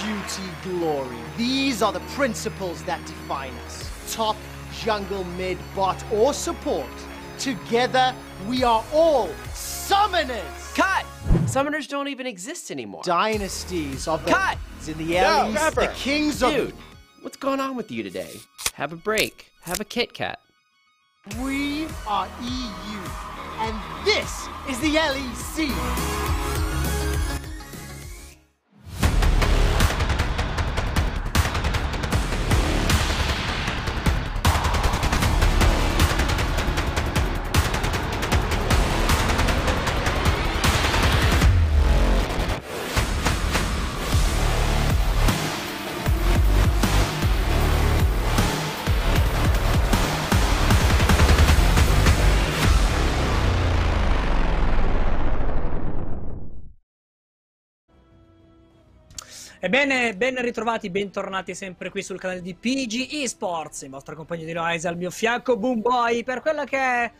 Duty, glory. These are the principles that define us. Top, jungle, mid, bot, or support. Together, we are all summoners. Cut! Summoners don't even exist anymore. Dynasties of the... Cut! In the alleys, no, the kings of... Dude, what's going on with you today? Have a break. Have a Kit Kat. We are EU, and this is the LEC. Ebbene, ben ritrovati, bentornati sempre qui sul canale di PG Esports, il vostro compagno di Noise al mio fianco, Boom Boy, per quella che è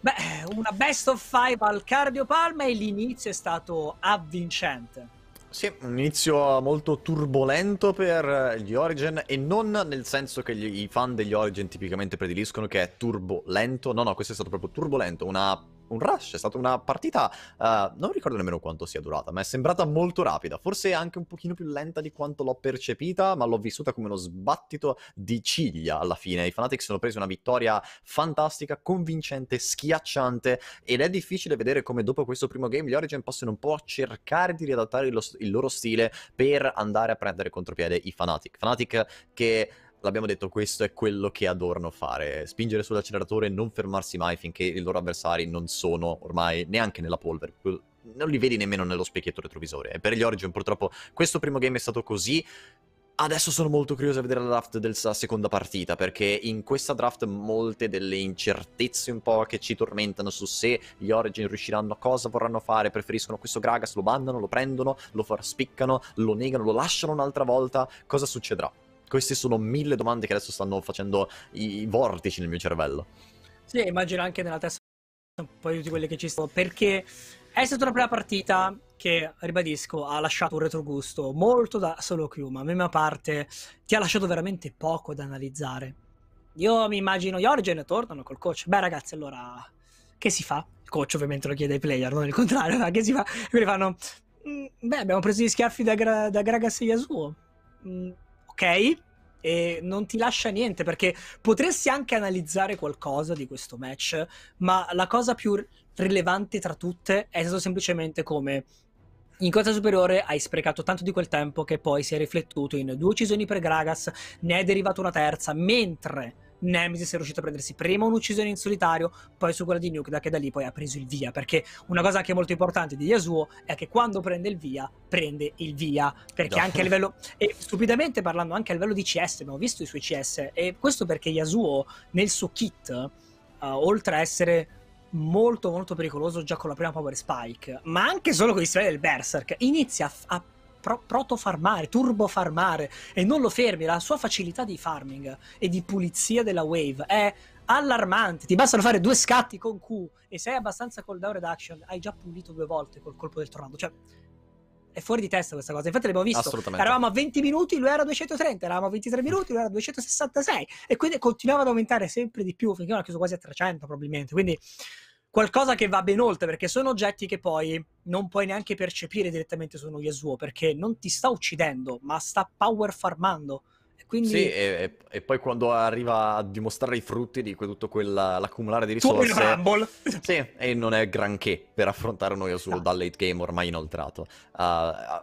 beh, una best of five al Cardio Palma e l'inizio è stato avvincente. Sì, un inizio molto turbolento per gli Origin e non nel senso che gli, i fan degli Origin tipicamente prediliscono che è turbolento, no no, questo è stato proprio turbolento, una un rush, è stata una partita, uh, non ricordo nemmeno quanto sia durata, ma è sembrata molto rapida, forse anche un pochino più lenta di quanto l'ho percepita, ma l'ho vissuta come uno sbattito di ciglia alla fine. I Fnatic sono presi una vittoria fantastica, convincente, schiacciante ed è difficile vedere come dopo questo primo game gli Origin possono un po' cercare di riadattare il, lo, il loro stile per andare a prendere contropiede i Fnatic. Fnatic che l'abbiamo detto, questo è quello che adorano fare, spingere sull'acceleratore, e non fermarsi mai finché i loro avversari non sono ormai neanche nella polvere, non li vedi nemmeno nello specchietto retrovisore. E per gli Origin purtroppo questo primo game è stato così, Adesso sono molto curioso a vedere la draft della seconda partita, perché in questa draft molte delle incertezze un po' che ci tormentano su se gli Origin riusciranno, cosa vorranno fare, preferiscono questo Gragas, lo bandano, lo prendono, lo far spiccano, lo negano, lo lasciano un'altra volta, cosa succederà? queste sono mille domande che adesso stanno facendo i, vortici nel mio cervello. Sì, immagino anche nella testa un po' di tutte quelle che ci sono, perché è stata una prima partita che, ribadisco, ha lasciato un retrogusto molto da solo queue, ma a me, a parte ti ha lasciato veramente poco da analizzare. Io mi immagino Jorgen tornano col coach. Beh, ragazzi, allora che si fa? Il coach ovviamente lo chiede ai player, non il contrario, ma che si fa? E quindi fanno... Mm, beh, abbiamo preso gli schiaffi da, Gra- da Gragas e Yasuo. Mm, ok? E non ti lascia niente perché potresti anche analizzare qualcosa di questo match, ma la cosa più rilevante tra tutte è stato semplicemente come in corsa Superiore hai sprecato tanto di quel tempo che poi si è riflettuto in due uccisioni per Gragas, ne è derivata una terza, mentre Nemesis è riuscito a prendersi prima un'uccisione in solitario, poi su quella di Nuke, da che da lì poi ha preso il via, perché una cosa anche molto importante di Yasuo è che quando prende il via, prende il via, perché no. anche a livello, e stupidamente parlando anche a livello di CS, abbiamo visto i suoi CS, e questo perché Yasuo nel suo kit, uh, oltre a essere molto molto pericoloso già con la prima Power Spike, ma anche solo con gli strade del Berserk, inizia a, a pro- proto-farmare, turbo-farmare e non lo fermi, la sua facilità di farming e di pulizia della wave è allarmante. Ti bastano fare due scatti con Q e sei abbastanza cooldown reduction, hai già pulito due volte col colpo del tornado. Cioè, è fuori di testa questa cosa. Infatti l'abbiamo visto. Eravamo a 20 minuti, lui era a 230, eravamo a 23 minuti, lui era a 266 e quindi continuava ad aumentare sempre di più finché non ha chiuso quasi a 300 probabilmente. Quindi qualcosa che va ben oltre, perché sono oggetti che poi non puoi neanche percepire direttamente su uno Yasuo, perché non ti sta uccidendo, ma sta power farmando. Quindi... Sì, e, e, poi quando arriva a dimostrare i frutti di tutto quell'accumulare di risorse... Come Rumble! sì, e non è granché per affrontare noi Yasuo esatto. dal late game ormai inoltrato. Uh,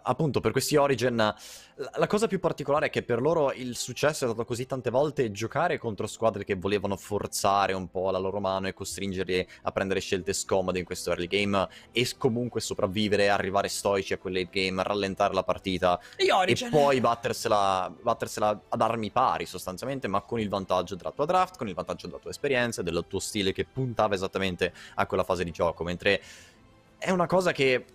appunto, per questi Origin, la, cosa più particolare è che per loro il successo è stato così tante volte giocare contro squadre che volevano forzare un po' la loro mano e costringerli a prendere scelte scomode in questo early game e comunque sopravvivere, arrivare stoici a quel late game, rallentare la partita e poi battersela, battersela ad armi pari sostanzialmente, ma con il vantaggio della tua draft, con il vantaggio della tua esperienza, del tuo stile che puntava esattamente a quella fase di gioco, mentre è una cosa che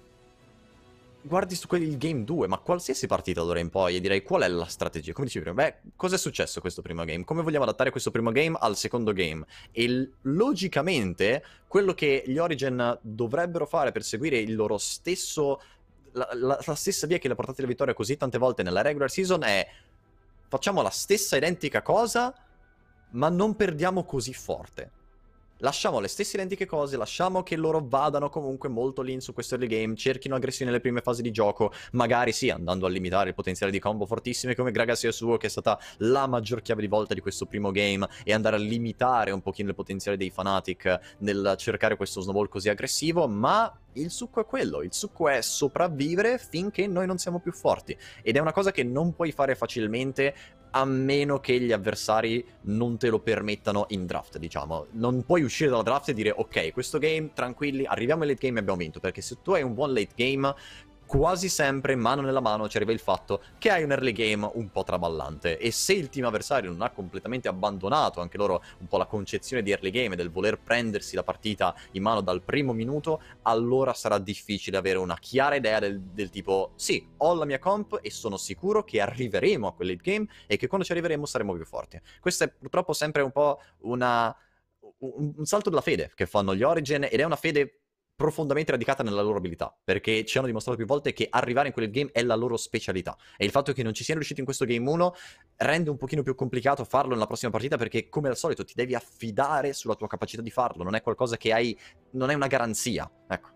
guardi su quel game 2, ma qualsiasi partita d'ora in poi, e direi qual è la strategia? Come dicevi prima, beh, cosa è successo questo primo game? Come vogliamo adattare questo primo game al secondo game? E l- logicamente, quello che gli Origin dovrebbero fare per seguire il loro stesso... La, la, la stessa via che le ha portate la vittoria così tante volte nella regular season è Facciamo la stessa identica cosa, ma non perdiamo così forte. Lasciamo le stesse identiche cose, lasciamo che loro vadano comunque molto lì su questo early game, cerchino aggressioni nelle prime fasi di gioco, magari sì, andando a limitare il potenziale di combo fortissime come Gragas e Yasuo, che è stata la maggior chiave di volta di questo primo game, e andare a limitare un pochino il potenziale dei Fnatic nel cercare questo snowball così aggressivo, ma il succo è quello, il succo è sopravvivere finché noi non siamo più forti, ed è una cosa che non puoi fare facilmente a meno che gli avversari non te lo permettano in draft, diciamo. Non puoi uscire dalla draft e dire, ok, questo game, tranquilli, arriviamo in late game e abbiamo vinto, perché se tu hai un buon late game, quasi sempre mano nella mano ci arriva il fatto che hai un early game un po' traballante e se il team avversario non ha completamente abbandonato anche loro un po' la concezione di early game e del voler prendersi la partita in mano dal primo minuto, allora sarà difficile avere una chiara idea del, del tipo sì, ho la mia comp e sono sicuro che arriveremo a quell'eat game e che quando ci arriveremo saremo più forti. Questa è purtroppo sempre un po' una, un salto della fede che fanno gli Origin ed è una fede profondamente radicata nella loro abilità, perché ci hanno dimostrato più volte che arrivare in quel game è la loro specialità e il fatto che non ci siano riusciti in questo game 1 rende un pochino più complicato farlo nella prossima partita perché come al solito ti devi affidare sulla tua capacità di farlo, non è qualcosa che hai non è una garanzia, ecco.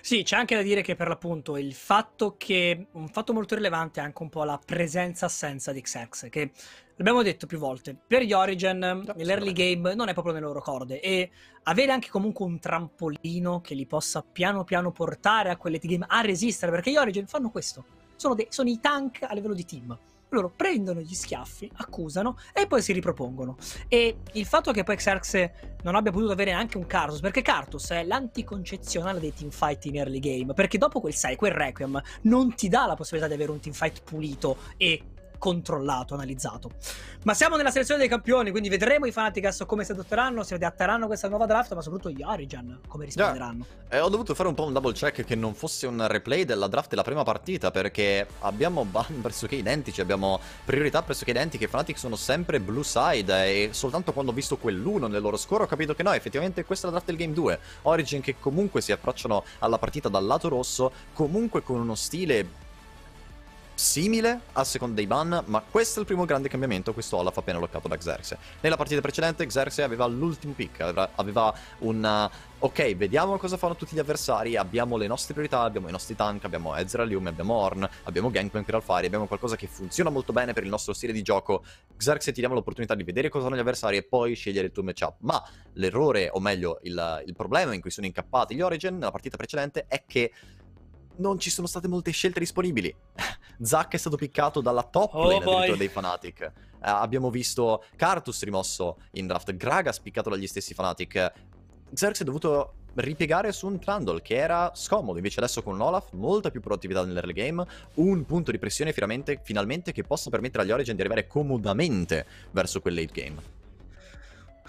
Sì, c'è anche da dire che per l'appunto il fatto che un fatto molto rilevante è anche un po' la presenza-assenza di XX, che l'abbiamo detto più volte, per gli Origin no, l'early game non è proprio nelle loro corde e avere anche comunque un trampolino che li possa piano piano portare a quelle game a resistere, perché gli Origin fanno questo, sono, de- sono i tank a livello di team. Loro prendono gli schiaffi, accusano e poi si ripropongono. E il fatto che poi Xerx non abbia potuto avere neanche un Cartus, perché Cartus è l'anticoncezionale dei teamfight in early game, perché dopo quel 6, quel Requiem, non ti dà la possibilità di avere un teamfight pulito e controllato, analizzato. Ma siamo nella selezione dei campioni, quindi vedremo i Fanaticas come si adotteranno, se adatteranno questa nuova draft, ma soprattutto gli Origin come risponderanno. Yeah. Eh, ho dovuto fare un po' un double check che non fosse un replay della draft della prima partita, perché abbiamo ban pressoché identici, abbiamo priorità pressoché identiche, i Fnatic sono sempre blue side eh, e soltanto quando ho visto quell'uno nel loro score ho capito che no, effettivamente questa è la draft del game 2. Origin che comunque si approcciano alla partita dal lato rosso, comunque con uno stile simile a seconda dei Ban, ma questo è il primo grande cambiamento, questo Olaf appena bloccato da Xerxe. Nella partita precedente Xerxe aveva l'ultimo pick, aveva, un... Uh, ok, vediamo cosa fanno tutti gli avversari, abbiamo le nostre priorità, abbiamo i nostri tank, abbiamo Ezra Lume, abbiamo Horn, abbiamo Gangplank per Alfari, abbiamo qualcosa che funziona molto bene per il nostro stile di gioco. Xerxe ti diamo l'opportunità di vedere cosa fanno gli avversari e poi scegliere il tuo matchup, ma l'errore, o meglio il, il problema in cui sono incappati gli Origin nella partita precedente è che non ci sono state molte scelte disponibili. Zack è stato piccato dalla top oh lane dei Fnatic. Eh, abbiamo visto Cartus rimosso in draft, Gragas piccato dagli stessi Fnatic. Xerx è dovuto ripiegare su un Trundle che era scomodo, invece adesso con Olaf molta più proattività nell'early game, un punto di pressione finalmente, finalmente che possa permettere agli Origin di arrivare comodamente verso quell'late game.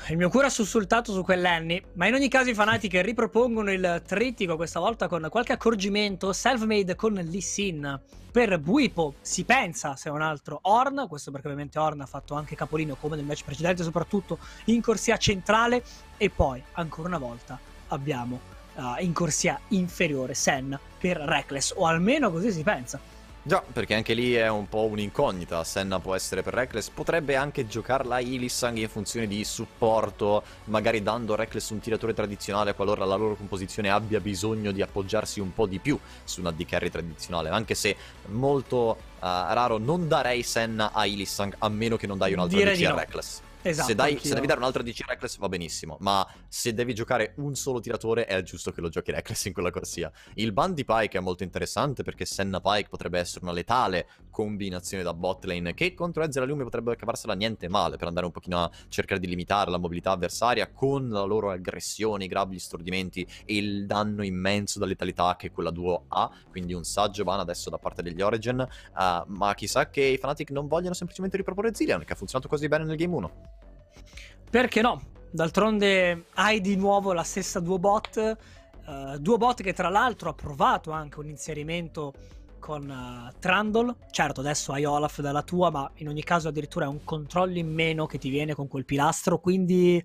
Il mio cuore ha sussultato su quell'anni, ma in ogni caso i fanatiche ripropongono il trittico questa volta con qualche accorgimento self-made con Lee Sin. Per Buipo si pensa, se un altro, Horn, questo perché ovviamente Horn ha fatto anche capolino come nel match precedente, soprattutto in corsia centrale, e poi, ancora una volta, abbiamo uh, in corsia inferiore Sen per Reckless, o almeno così si pensa. Già, perché anche lì è un po' un'incognita. Senna può essere per Reckless, potrebbe anche giocarla Ilissang in funzione di supporto, magari dando a Reckless un tiratore tradizionale qualora la loro composizione abbia bisogno di appoggiarsi un po' di più su una d carry tradizionale, anche se molto uh, raro non darei Senna a Ilissang a meno che non dai un altro Direi DC no. a Reckless. Esatto, se, dai, se, devi dare un'altra DC Reckless va benissimo, ma se devi giocare un solo tiratore è giusto che lo giochi Reckless in quella corsia. Il ban di Pike è molto interessante perché Senna Pike potrebbe essere una letale combinazione da botlane che contro Ezra Lumi potrebbe cavarsela niente male per andare un pochino a cercare di limitare la mobilità avversaria con la loro aggressione, i gravi stordimenti e il danno immenso da letalità che quella duo ha, quindi un saggio ban adesso da parte degli Origin, uh, ma chissà che i Fnatic non vogliono semplicemente riproporre Zillion che ha funzionato così bene nel game 1. Perché no? D'altronde hai di nuovo la stessa duo bot, uh, duo bot che tra l'altro ha provato anche un inserimento con uh, Trundle. Certo, adesso hai Olaf dalla tua, ma in ogni caso addirittura è un controllo in meno che ti viene con quel pilastro, quindi...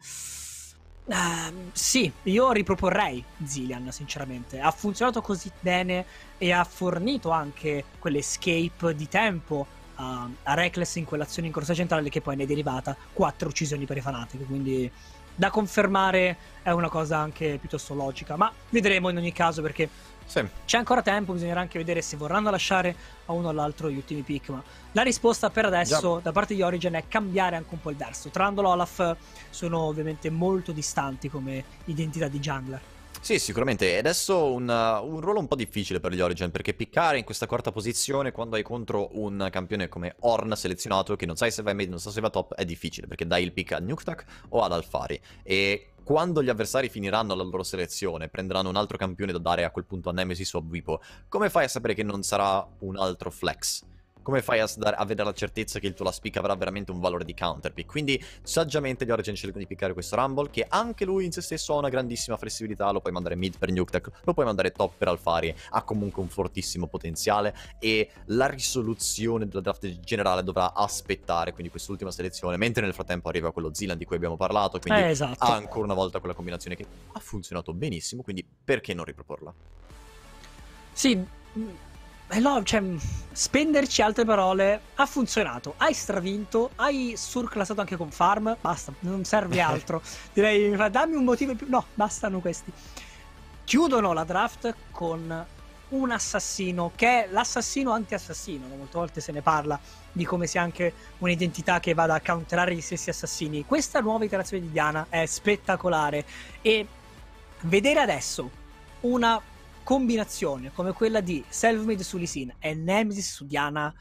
Uh, sì, io riproporrei Zillian, sinceramente. Ha funzionato così bene e ha fornito anche quell'escape di tempo a, a Reckless in quell'azione in corsa centrale che poi ne è derivata quattro uccisioni per i fanatici, quindi da confermare è una cosa anche piuttosto logica, ma vedremo in ogni caso perché sì. C'è ancora tempo, bisognerà anche vedere se vorranno lasciare a uno o all'altro gli ultimi pick. Ma la risposta per adesso Già. da parte di Origin è cambiare anche un po' il verso. Trandolo e Olaf sono ovviamente molto distanti come identità di jungler. Sì, sicuramente. Adesso un, uh, un, ruolo un po' difficile per gli Origin, perché piccare in questa quarta posizione quando hai contro un campione come Horn selezionato, che non sai se va in mid, non sa so se va top, è difficile, perché dai il pick a Nuketak o ad Alfari. E quando gli avversari finiranno la loro selezione, prenderanno un altro campione da dare a quel punto a Nemesis o a Vipo, come fai a sapere che non sarà un altro flex? come fai a, dare, a, vedere la certezza che il tuo last pick avrà veramente un valore di counter pick? Quindi saggiamente gli Origin scelgono di piccare questo Rumble che anche lui in se stesso ha una grandissima flessibilità, lo puoi mandare mid per Nuketech, lo puoi mandare top per Alfari, ha comunque un fortissimo potenziale e la risoluzione della draft generale dovrà aspettare quindi quest'ultima selezione, mentre nel frattempo arriva quello Zilan di cui abbiamo parlato, quindi eh, esatto. ha ancora una volta quella combinazione che ha funzionato benissimo, quindi perché non riproporla? Sì, eh, no, cioè, spenderci altre parole ha funzionato. Hai stravinto, hai surclassato anche con Farm. Basta, non serve altro. Direi, dammi un motivo in più. No, bastano questi. Chiudono la draft con un assassino che è l'assassino anti-assassino. Molte volte se ne parla di come sia anche un'identità che vada a counterare gli stessi assassini. Questa nuova iterazione di Diana è spettacolare e vedere adesso una combinazione come quella di Selfmade su Lisin e Nemesis su Diana,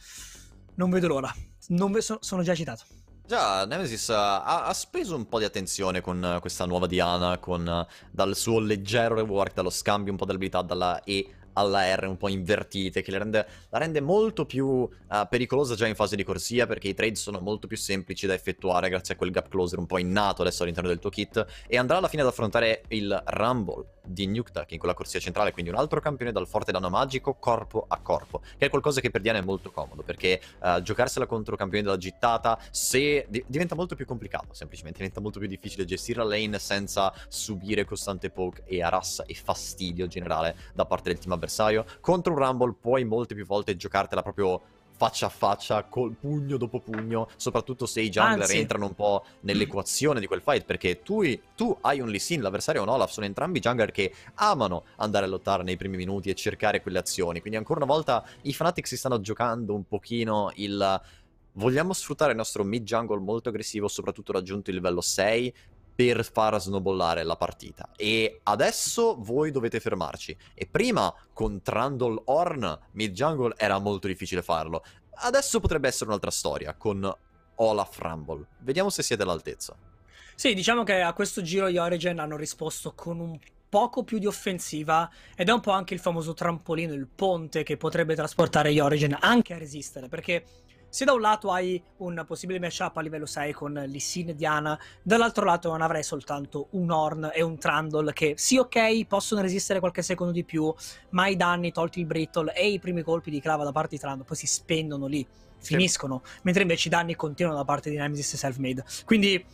non vedo l'ora. Non ve- sono, già citato. Già, Nemesis ha, ha, speso un po' di attenzione con questa nuova Diana, con, dal suo leggero rework, dallo scambio un po' di abilità dalla E alla R un po' invertite, che rende, la rende molto più uh, pericolosa già in fase di corsia, perché i trade sono molto più semplici da effettuare grazie a quel gap closer un po' innato adesso all'interno del tuo kit, e andrà alla fine ad affrontare il Rumble di Nuktak in quella corsia centrale, quindi un altro campione dal forte danno magico corpo a corpo, che è qualcosa che per Diana è molto comodo, perché uh, giocarsela contro campioni della gittata, se di diventa molto più complicato, semplicemente diventa molto più difficile gestire la lane senza subire costante poke e arassa e fastidio generale da parte del team avversario avversario. Contro un Rumble puoi molte più volte giocartela proprio faccia a faccia, col pugno dopo pugno, soprattutto se i jungler Anzi. entrano un po' nell'equazione di quel fight, perché tu, tu hai un Lee Sin, l'avversario è un Olaf, sono entrambi jungler che amano andare a lottare nei primi minuti e cercare quelle azioni, quindi ancora una volta i Fnatic si stanno giocando un pochino il... Vogliamo sfruttare il nostro mid jungle molto aggressivo, soprattutto raggiunto il livello 6, per far snowballare la partita. E adesso voi dovete fermarci. E prima, con Trundle Horn, mid jungle era molto difficile farlo. Adesso potrebbe essere un'altra storia, con Olaf Rumble. Vediamo se siete all'altezza. Sì, diciamo che a questo giro gli Origin hanno risposto con un poco più di offensiva ed è un po' anche il famoso trampolino, il ponte che potrebbe trasportare gli Origin anche a resistere, perché se da un lato hai un possibile matchup a livello 6 con Lissin e Diana, dall'altro lato non avrai soltanto un Horn e un Trundle che sì ok possono resistere qualche secondo di più, ma i danni tolti il Brittle e i primi colpi di clava da parte di Trundle poi si spendono lì, finiscono, mentre invece i danni continuano da parte di Nemesis e Selfmade. Quindi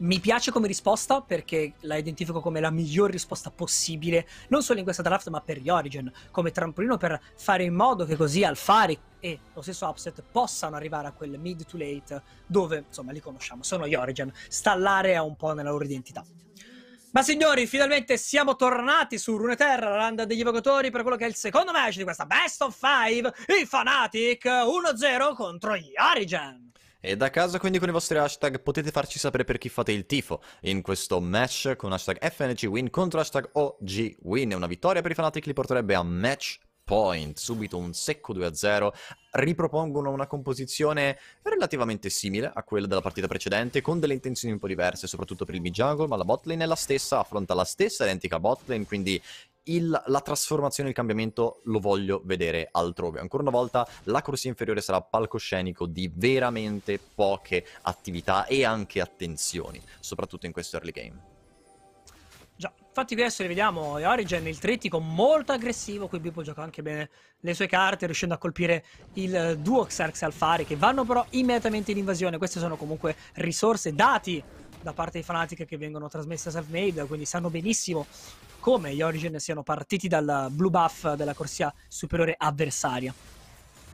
mi piace come risposta perché la identifico come la miglior risposta possibile, non solo in questa draft ma per gli Origin, come trampolino per fare in modo che così Alfari e lo stesso Upset possano arrivare a quel mid to late dove, insomma, li conosciamo, sono gli Origin, sta l'area un po' nella loro identità. Ma signori, finalmente siamo tornati su Runeterra, la randa degli evocatori, per quello che è il secondo match di questa Best of Five, i Fanatic 1-0 contro gli Origin. E da casa quindi con i vostri hashtag potete farci sapere per chi fate il tifo in questo match con hashtag FNGWin contro hashtag OGWin. Una vittoria per i Fanatic li porterebbe a match Point, subito un secco 2-0, ripropongono una composizione relativamente simile a quella della partita precedente, con delle intenzioni un po' diverse, soprattutto per il mid-jungle, ma la botlane è la stessa, affronta la stessa identica botlane, quindi il, la trasformazione, il cambiamento lo voglio vedere altrove. Ancora una volta la corsia inferiore sarà palcoscenico di veramente poche attività e anche attenzioni, soprattutto in questo early game. Già, infatti adesso rivediamo Origin, il trittico molto aggressivo, qui Bipo gioca anche bene le sue carte, riuscendo a colpire il duo Xerx Alfari, che vanno però immediatamente in invasione. Queste sono comunque risorse, dati da parte dei fanatica che vengono trasmesse a Selfmade, quindi sanno benissimo come gli Origin siano partiti dal blue buff della corsia superiore avversaria.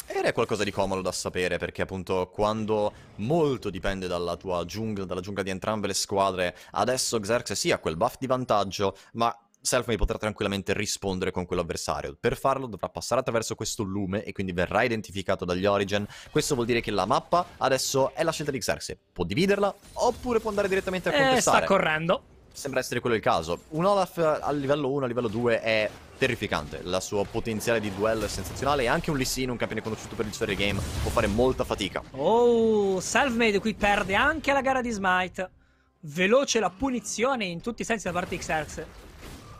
Era qualcosa di comodo da sapere perché appunto quando molto dipende dalla tua giungla, dalla giungla di entrambe le squadre, adesso Xerxes sì ha quel buff di vantaggio, ma Selfmade potrà tranquillamente rispondere con quell'avversario. Per farlo dovrà passare attraverso questo lume e quindi verrà identificato dagli Origin. Questo vuol dire che la mappa adesso è la scelta di Xerxes. Può dividerla oppure può andare direttamente a contestare. Eh, sta correndo sembra essere quello il caso. Un Olaf a livello 1, a livello 2 è terrificante, la sua potenziale di duello è sensazionale e anche un Lee Sin, un campione conosciuto per il suo game, può fare molta fatica. Oh, Selfmade qui perde anche la gara di Smite. Veloce la punizione in tutti i sensi da parte di Xerxes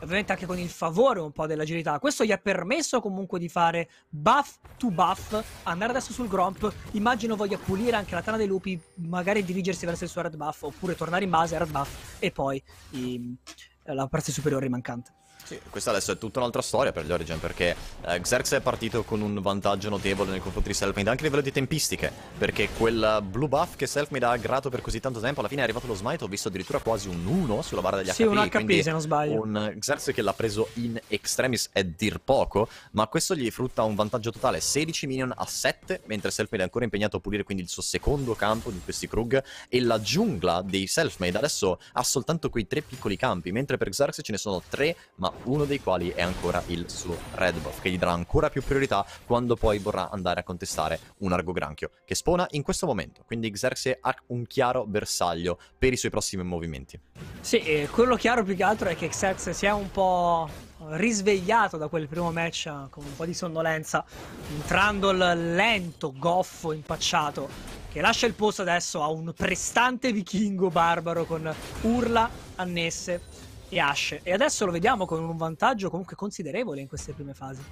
ovviamente anche con il favore un po' dell'agilità. Questo gli ha permesso comunque di fare buff to buff, andare adesso sul Gromp, immagino voglia pulire anche la tana dei lupi, magari dirigersi verso il suo red buff, oppure tornare in base a red buff e poi i, la parte superiore mancante. Sì, questa adesso è tutta un'altra storia per gli Origin perché eh, Xerx è partito con un vantaggio notevole nel confronto di Selfmade anche a livello di tempistiche perché quel blue buff che Selfmade ha aggrato per così tanto tempo alla fine è arrivato lo smite ho visto addirittura quasi un 1 sulla barra degli sì, HP un HP se non sbaglio un Xerx che l'ha preso in extremis è dir poco ma questo gli frutta un vantaggio totale 16 minion a 7 mentre Selfmade è ancora impegnato a pulire quindi il suo secondo campo di questi Krug e la giungla dei Selfmade adesso ha soltanto quei tre piccoli campi mentre per Xerx ce ne sono tre ma uno dei quali è ancora il suo red buff, che gli darà ancora più priorità quando poi vorrà andare a contestare un Argo Granchio, che spona in questo momento. Quindi Xerxe ha un chiaro bersaglio per i suoi prossimi movimenti. Sì, eh, quello chiaro più che altro è che Xerxe si è un po' risvegliato da quel primo match eh, con un po' di sonnolenza, entrando Trundle lento, goffo, impacciato, che lascia il posto adesso a un prestante vichingo barbaro con urla annesse e Ashe. E adesso lo vediamo con un vantaggio comunque considerevole in queste prime fasi.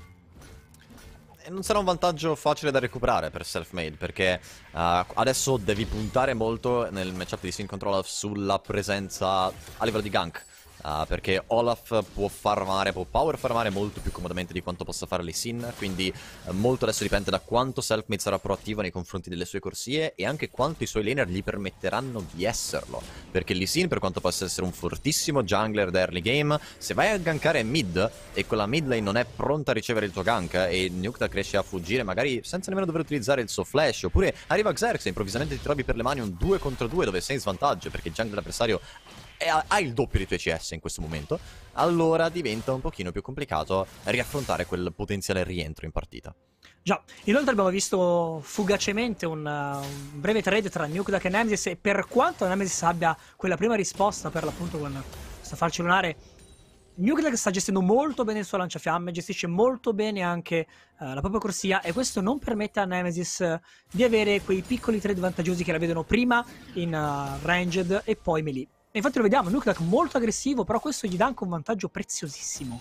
E non sarà un vantaggio facile da recuperare per Selfmade, perché uh, adesso devi puntare molto nel matchup di Sin Control sulla presenza a livello di gank. Uh, perché Olaf può farmare, può power farmare molto più comodamente di quanto possa fare Lee Sin, quindi uh, molto adesso dipende da quanto Selfmade sarà proattivo nei confronti delle sue corsie e anche quanto i suoi laner gli permetteranno di esserlo, perché Lee Sin per quanto possa essere un fortissimo jungler da early game, se vai a gankare mid e quella mid lane non è pronta a ricevere il tuo gank e Nukta cresce a fuggire magari senza nemmeno dover utilizzare il suo flash, oppure arriva Xerx e improvvisamente ti trovi per le mani un 2 contro 2 dove sei in svantaggio perché il jungler avversario ha il doppio dei tuoi CS in questo momento, allora diventa un pochino più complicato riaffrontare quel potenziale rientro in partita. Già, inoltre abbiamo visto fugacemente un, un breve trade tra Nukeduck e Nemesis e per quanto Nemesis abbia quella prima risposta per l'appunto con questa farci lunare, Nukeduck sta gestendo molto bene il suo lanciafiamme, gestisce molto bene anche uh, la propria corsia e questo non permette a Nemesis eh, di avere quei piccoli trade vantaggiosi che la vedono prima in eh, ranged e poi melee. E infatti lo vediamo, Nukeduck molto aggressivo, però questo gli dà anche un vantaggio preziosissimo.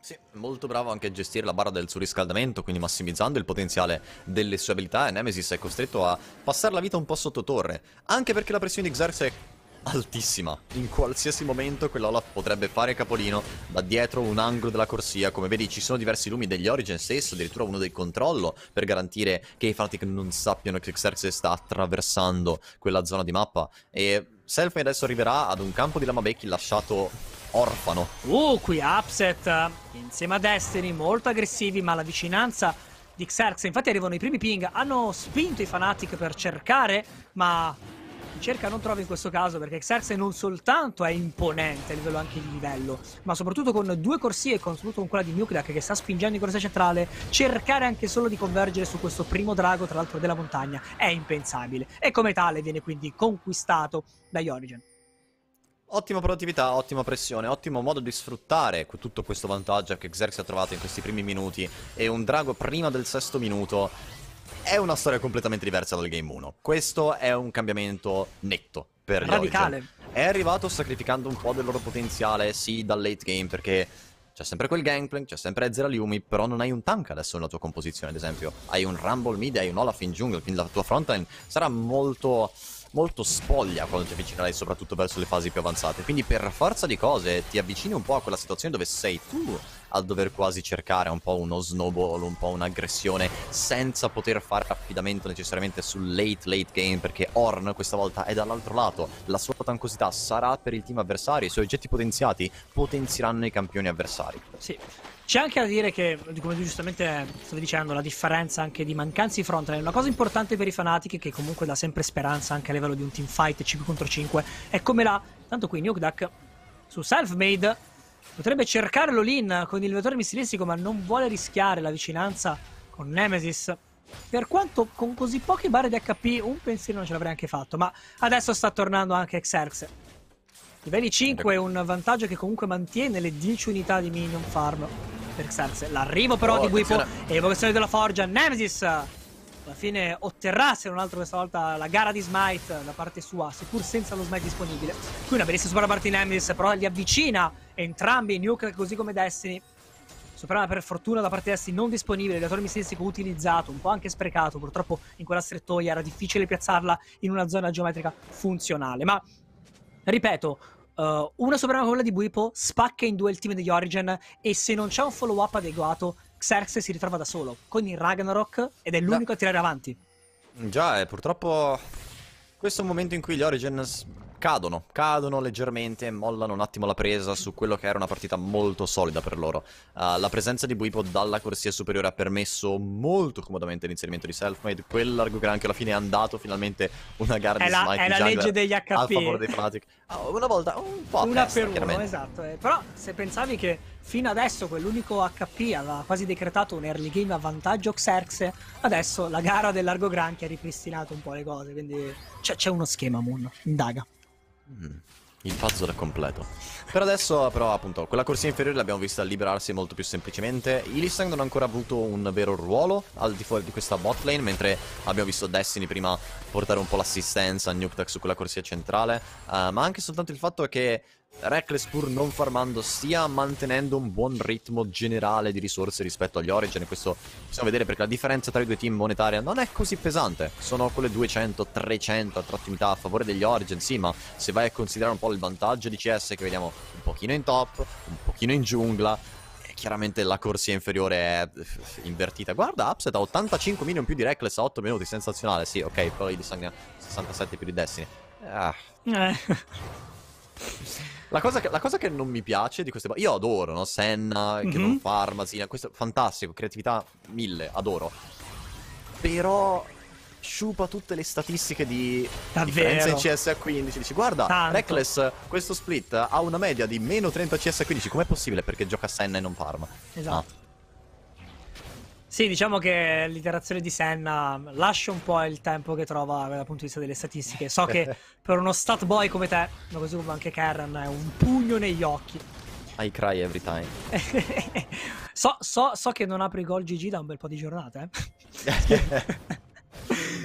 Sì, molto bravo anche a gestire la barra del suo riscaldamento, quindi massimizzando il potenziale delle sue abilità e Nemesis è costretto a passare la vita un po' sotto torre, anche perché la pressione di Xerx è altissima. In qualsiasi momento quell'Olaf potrebbe fare capolino da dietro un angolo della corsia. Come vedi ci sono diversi lumi degli Origin stesso, addirittura uno del controllo, per garantire che i Fnatic non sappiano che Xerxes sta attraversando quella zona di mappa. E Selfmade adesso arriverà ad un campo di Lamabecchi lasciato orfano. Uh, qui upset insieme a Destiny, molto aggressivi, ma la vicinanza di Xerx, infatti arrivano i primi ping, hanno spinto i Fanatic per cercare, ma cerca non trova in questo caso perché Xerxe non soltanto è imponente a livello anche di livello, ma soprattutto con due corsie e soprattutto con quella di Nucleac che sta spingendo in corsia centrale, cercare anche solo di convergere su questo primo drago, tra l'altro della montagna, è impensabile. E come tale viene quindi conquistato dagli Origin. Ottima produttività, ottima pressione, ottimo modo di sfruttare tutto questo vantaggio che Xerxes ha trovato in questi primi minuti e un drago prima del sesto minuto è una storia completamente diversa dal Game 1. Questo è un cambiamento netto per gli Radicale. Origin. È arrivato sacrificando un po' del loro potenziale, sì, dal late game, perché c'è sempre quel Gangplank, c'è sempre Ezra Liumi, però non hai un tank adesso nella tua composizione, ad esempio. Hai un Rumble mid, hai un Olaf in jungle, quindi la tua frontline sarà molto molto spoglia quando ti avvicinerai soprattutto verso le fasi più avanzate quindi per forza di cose ti avvicini un po' a quella situazione dove sei tu al dover quasi cercare un po' uno snowball, un po' un'aggressione, senza poter fare affidamento necessariamente sul late late game, perché Horn questa volta è dall'altro lato, la sua tancosità sarà per il team avversario, i suoi oggetti potenziati potenzieranno i campioni avversari. Sì. C'è anche da dire che, come tu giustamente stavi dicendo, la differenza anche di mancanza di frontline è una cosa importante per i fanatici che comunque dà sempre speranza anche a livello di un teamfight 5 contro 5. È come la... Tanto qui Nuke Duck su Selfmade Potrebbe cercarlo Lin con il levatore missilistico, ma non vuole rischiare la vicinanza con Nemesis. Per quanto con così poche barre di HP un pensiero non ce l'avrei anche fatto, ma adesso sta tornando anche Xerx. Livelli 5 è un vantaggio che comunque mantiene le 10 unità di minion farm per Xerx. L'arrivo però oh, di Guipo e evocazione della forgia, Nemesis! alla fine otterrà, se non altro questa volta, la gara di Smite da parte sua, seppur senza lo Smite disponibile. Qui una bellissima supera parte in Emnis, però li avvicina entrambi, Nuke così come Destiny. Suprema per fortuna da parte di Destiny non disponibile, il mistico utilizzato, un po' anche sprecato, purtroppo in quella strettoia era difficile piazzarla in una zona geometrica funzionale. Ma, ripeto, Uh, una suprema come quella di Buipo spacca in due il team degli Origin e se non c'è un follow up adeguato Xerxes si ritrova da solo con il Ragnarok ed è l'unico no. a tirare avanti. Già, e eh, purtroppo questo è un momento in cui gli Origin cadono, cadono leggermente, mollano un attimo la presa su quello che era una partita molto solida per loro. Uh, la presenza di Buipo dalla corsia superiore ha permesso molto comodamente l'inserimento di Selfmade, quell'argogran anche alla fine è andato finalmente una gara è di la, Smite È la legge degli HP. A favore dei Fnatic. Oh, una volta, un po' a Una testa, per uno, esatto. Eh. Però se pensavi che Fino adesso quell'unico HP aveva quasi decretato un early game a vantaggio Xerx, adesso la gara del Largo Granchi ha ripristinato un po' le cose, quindi c'è, uno schema Moon, indaga. Mm, il puzzle è completo. Per adesso, però, appunto, quella corsia inferiore l'abbiamo vista liberarsi molto più semplicemente. i Lissang non ha ancora avuto un vero ruolo al di fuori di questa bot lane, mentre abbiamo visto Destiny prima portare un po' l'assistenza a Nuketak su quella corsia centrale. Uh, ma anche soltanto il fatto che Reckless pur non farmando stia mantenendo un buon ritmo generale di risorse rispetto agli Origin e questo possiamo vedere perché la differenza tra i due team monetaria non è così pesante sono quelle 200-300 a trattimità a favore degli Origin sì ma se vai a considerare un po' il vantaggio di CS che vediamo un pochino in top un pochino in giungla eh, chiaramente la corsia inferiore è eh, invertita. Guarda, Upset ha 85 milioni in più di Reckless a 8 minuti, sensazionale. Sì, ok, poi di Sagna 67 più di Destiny. Ah. Eh. La cosa, che, la cosa, che, non mi piace di queste... Io adoro, no? Senna, che mhm. non Kingdom questo fantastico, creatività mille, adoro. Però sciupa tutte le statistiche di Davvero? differenza in CSA15. Dici, guarda, Tanto. Reckless, questo split ha una media di meno 30 a 15 Com'è possibile? Perché gioca Senna e non Farm. Esatto. Ah. Sì, diciamo che l'iterazione di Senna lascia un po' il tempo che trova dal punto di vista delle statistiche. So che per uno stat boy come te, ma così come anche Karen, è un pugno negli occhi. I cry every time. so, so, so, che non apri gol GG da un bel po' di giornate. Eh?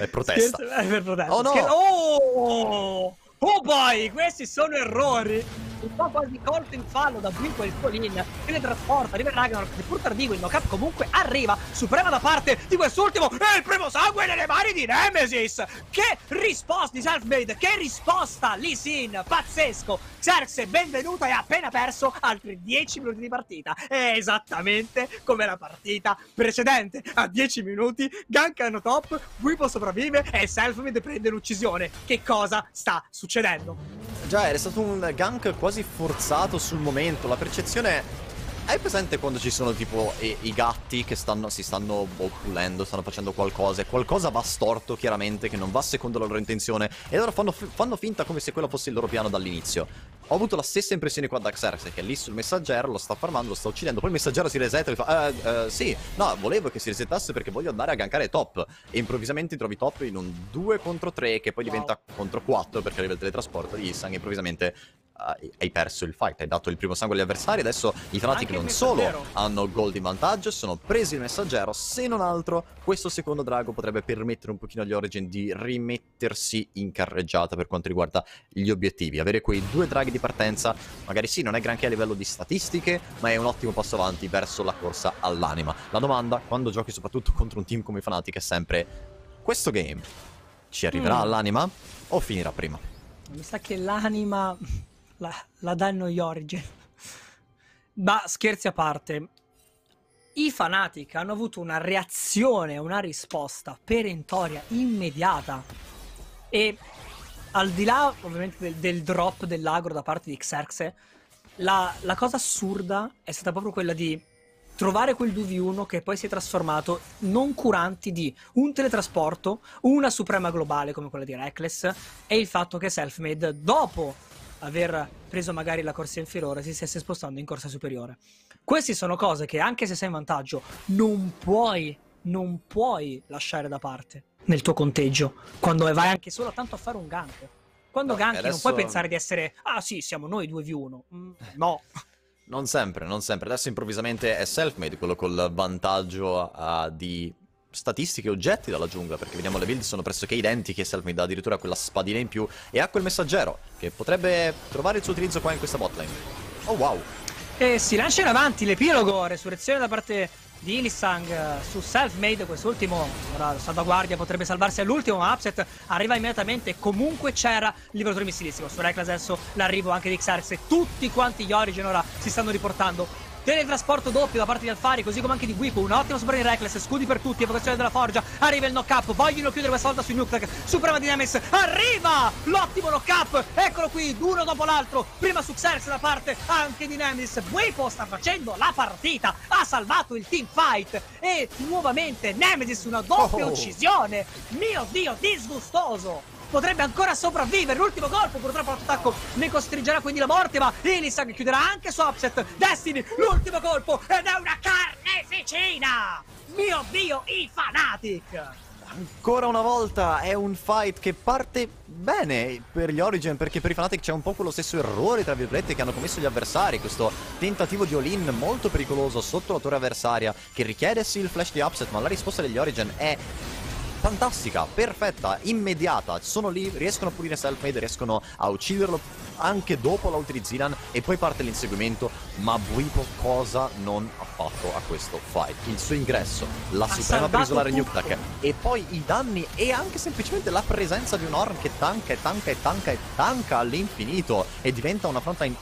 è protesta. Scherzo, è per protesta. Oh no! Scherzo. oh! Oh boy, questi sono errori! un po' quasi colto in fallo da Blinko e il suo Lin che ne trasporta, arriva Ragnar, seppur tardivo il knock-up comunque arriva, suprema da parte di quest'ultimo e il primo sangue nelle mani di Nemesis che risposta di Selfmade, che risposta Lee Sin, pazzesco Xerxe benvenuto e ha appena perso altri 10 minuti di partita è esattamente come la partita precedente, a 10 minuti hanno top, Wipo sopravvive e Selfmade prende l'uccisione che cosa sta succedendo? Già era stato un gank quasi quasi forzato sul momento. La percezione Hai presente quando ci sono tipo i, i gatti che stanno, si stanno boh, pulendo, stanno facendo qualcosa e qualcosa va storto chiaramente, che non va secondo la loro intenzione e allora fanno, fanno finta come se quello fosse il loro piano dall'inizio. Ho avuto la stessa impressione qua da Xerxes, che è lì sul messaggero, lo sta farmando, lo sta uccidendo, poi il messaggero si resetta e fa eh, eh, sì, no, volevo che si resettasse perché voglio andare a gankare top e improvvisamente trovi top in un 2 contro 3 che poi diventa wow. contro 4 perché arriva il teletrasporto di Isan e improvvisamente hai perso il fight, hai dato il primo sangue agli avversari, adesso i Fnatic non solo hanno gol di vantaggio, sono presi il messaggero, se non altro questo secondo drago potrebbe permettere un pochino agli Origin di rimettersi in carreggiata per quanto riguarda gli obiettivi, avere quei due draghi di partenza, magari sì, non è granché a livello di statistiche, ma è un ottimo passo avanti verso la corsa all'anima. La domanda, quando giochi soprattutto contro un team come i Fnatic, è sempre questo game ci arriverà mm. all'anima o finirà prima? Mi sa che l'anima la, la danno Origin. Ma scherzi a parte, i Fanatic hanno avuto una reazione, una risposta perentoria, immediata. E al di là ovviamente del, del drop dell'agro da parte di Xerxe, la, la, cosa assurda è stata proprio quella di trovare quel 2v1 che poi si è trasformato non curanti di un teletrasporto, una suprema globale come quella di Reckless e il fatto che Selfmade dopo aver preso magari la corsa inferiore si stesse spostando in corsa superiore. Queste sono cose che anche se sei in vantaggio non puoi, non puoi lasciare da parte nel tuo conteggio quando vai anche solo tanto a fare un gank. Quando no, gank adesso... Eh, non puoi pensare di essere ah sì, siamo noi 2v1. Mm, no. Non sempre, non sempre. Adesso improvvisamente è self-made quello col vantaggio uh, di statistiche oggetti dalla giungla perché vediamo le build sono pressoché identiche Selfmade dà addirittura quella spadina in più e ha quel messaggero che potrebbe trovare il suo utilizzo qua in questa botlane oh wow e si lancia in avanti l'epilogo resurrezione da parte di Ilissang eh, su Selfmade quest'ultimo ora salvaguardia potrebbe salvarsi all'ultimo ma Upset arriva immediatamente comunque c'era il liberatore missilistico su Reckless adesso l'arrivo anche di Xerx e tutti quanti gli Origin ora si stanno riportando Teletrasporto doppio da parte di Alfari, così come anche di Wiku. Un ottimo super in Reckless, scudi per tutti, evocazione della forgia. Arriva il knock-up, vogliono chiudere questa volta su Nuktak. Suprema Dynamis, arriva l'ottimo knock-up. Eccolo qui, uno dopo l'altro. Prima su Xerx da parte anche di Nemesis. Wiku sta facendo la partita, ha salvato il team fight. E nuovamente Nemesis una doppia oh. uccisione. Mio Dio, disgustoso potrebbe ancora sopravvivere. L'ultimo colpo, purtroppo l'attacco ne costringerà quindi la morte, ma Illisang chiuderà anche su upset. Destiny, l'ultimo colpo ed è una carneficina! Mio Dio, i Fanatic! Ancora una volta è un fight che parte bene per gli Origin perché per i Fnatic c'è un po' quello stesso errore tra virgolette che hanno commesso gli avversari questo tentativo di all-in molto pericoloso sotto la torre avversaria che richiede sì il flash di upset ma la risposta degli Origin è fantastica, perfetta, immediata. Sono lì, riescono a pulire Selfmade, riescono a ucciderlo anche dopo la Zilan. e poi parte l'inseguimento. Ma Buipo cosa non ha fatto a questo fight? Il suo ingresso, la ha suprema per isolare Nuktak e poi i danni e anche semplicemente la presenza di un Orn che tanca e tanca e tanca e tanca all'infinito e diventa una frontline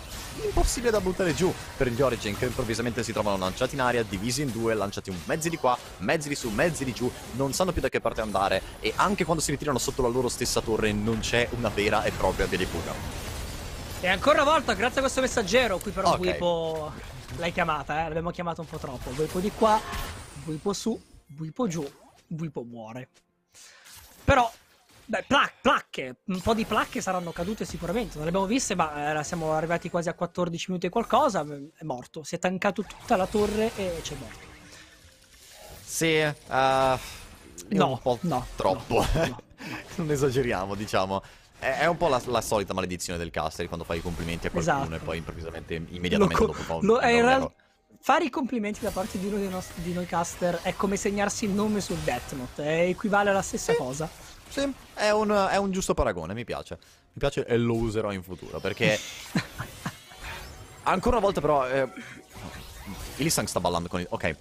impossibile da buttare giù per gli Origin che improvvisamente si trovano lanciati in aria, divisi in due, lanciati un mezzi di qua, mezzi di su, mezzi di giù, non sanno più da che parte andare e anche quando si ritirano sotto la loro stessa torre non c'è una vera e propria via di fuga. E ancora una volta, grazie a questo messaggero, qui però okay. Buipo l'hai chiamata, eh? l'abbiamo chiamata un po' troppo. Wipo di qua, Wipo su, Wipo giù, Wipo muore. Però Beh, pla- placche, un po' di placche saranno cadute sicuramente, non le abbiamo viste, ma eh, siamo arrivati quasi a 14 minuti e qualcosa, è morto, si è tancato tutta la torre e c'è morto. Sì, uh, no, no, troppo. No, no, non esageriamo, diciamo. È, un po' la, la, solita maledizione del caster quando fai i complimenti a qualcuno esatto. e poi improvvisamente, immediatamente lo, dopo fa un, lo, eh, in, real, Fare i complimenti da parte di uno dei nostri, di noi caster è come segnarsi il nome sul Death Note, è equivale alla stessa sì. cosa. Sì, è un, è un, giusto paragone, mi piace. Mi piace e lo userò in futuro, perché... Ancora una volta però... Eh... Ilisang sta ballando con il... Ok.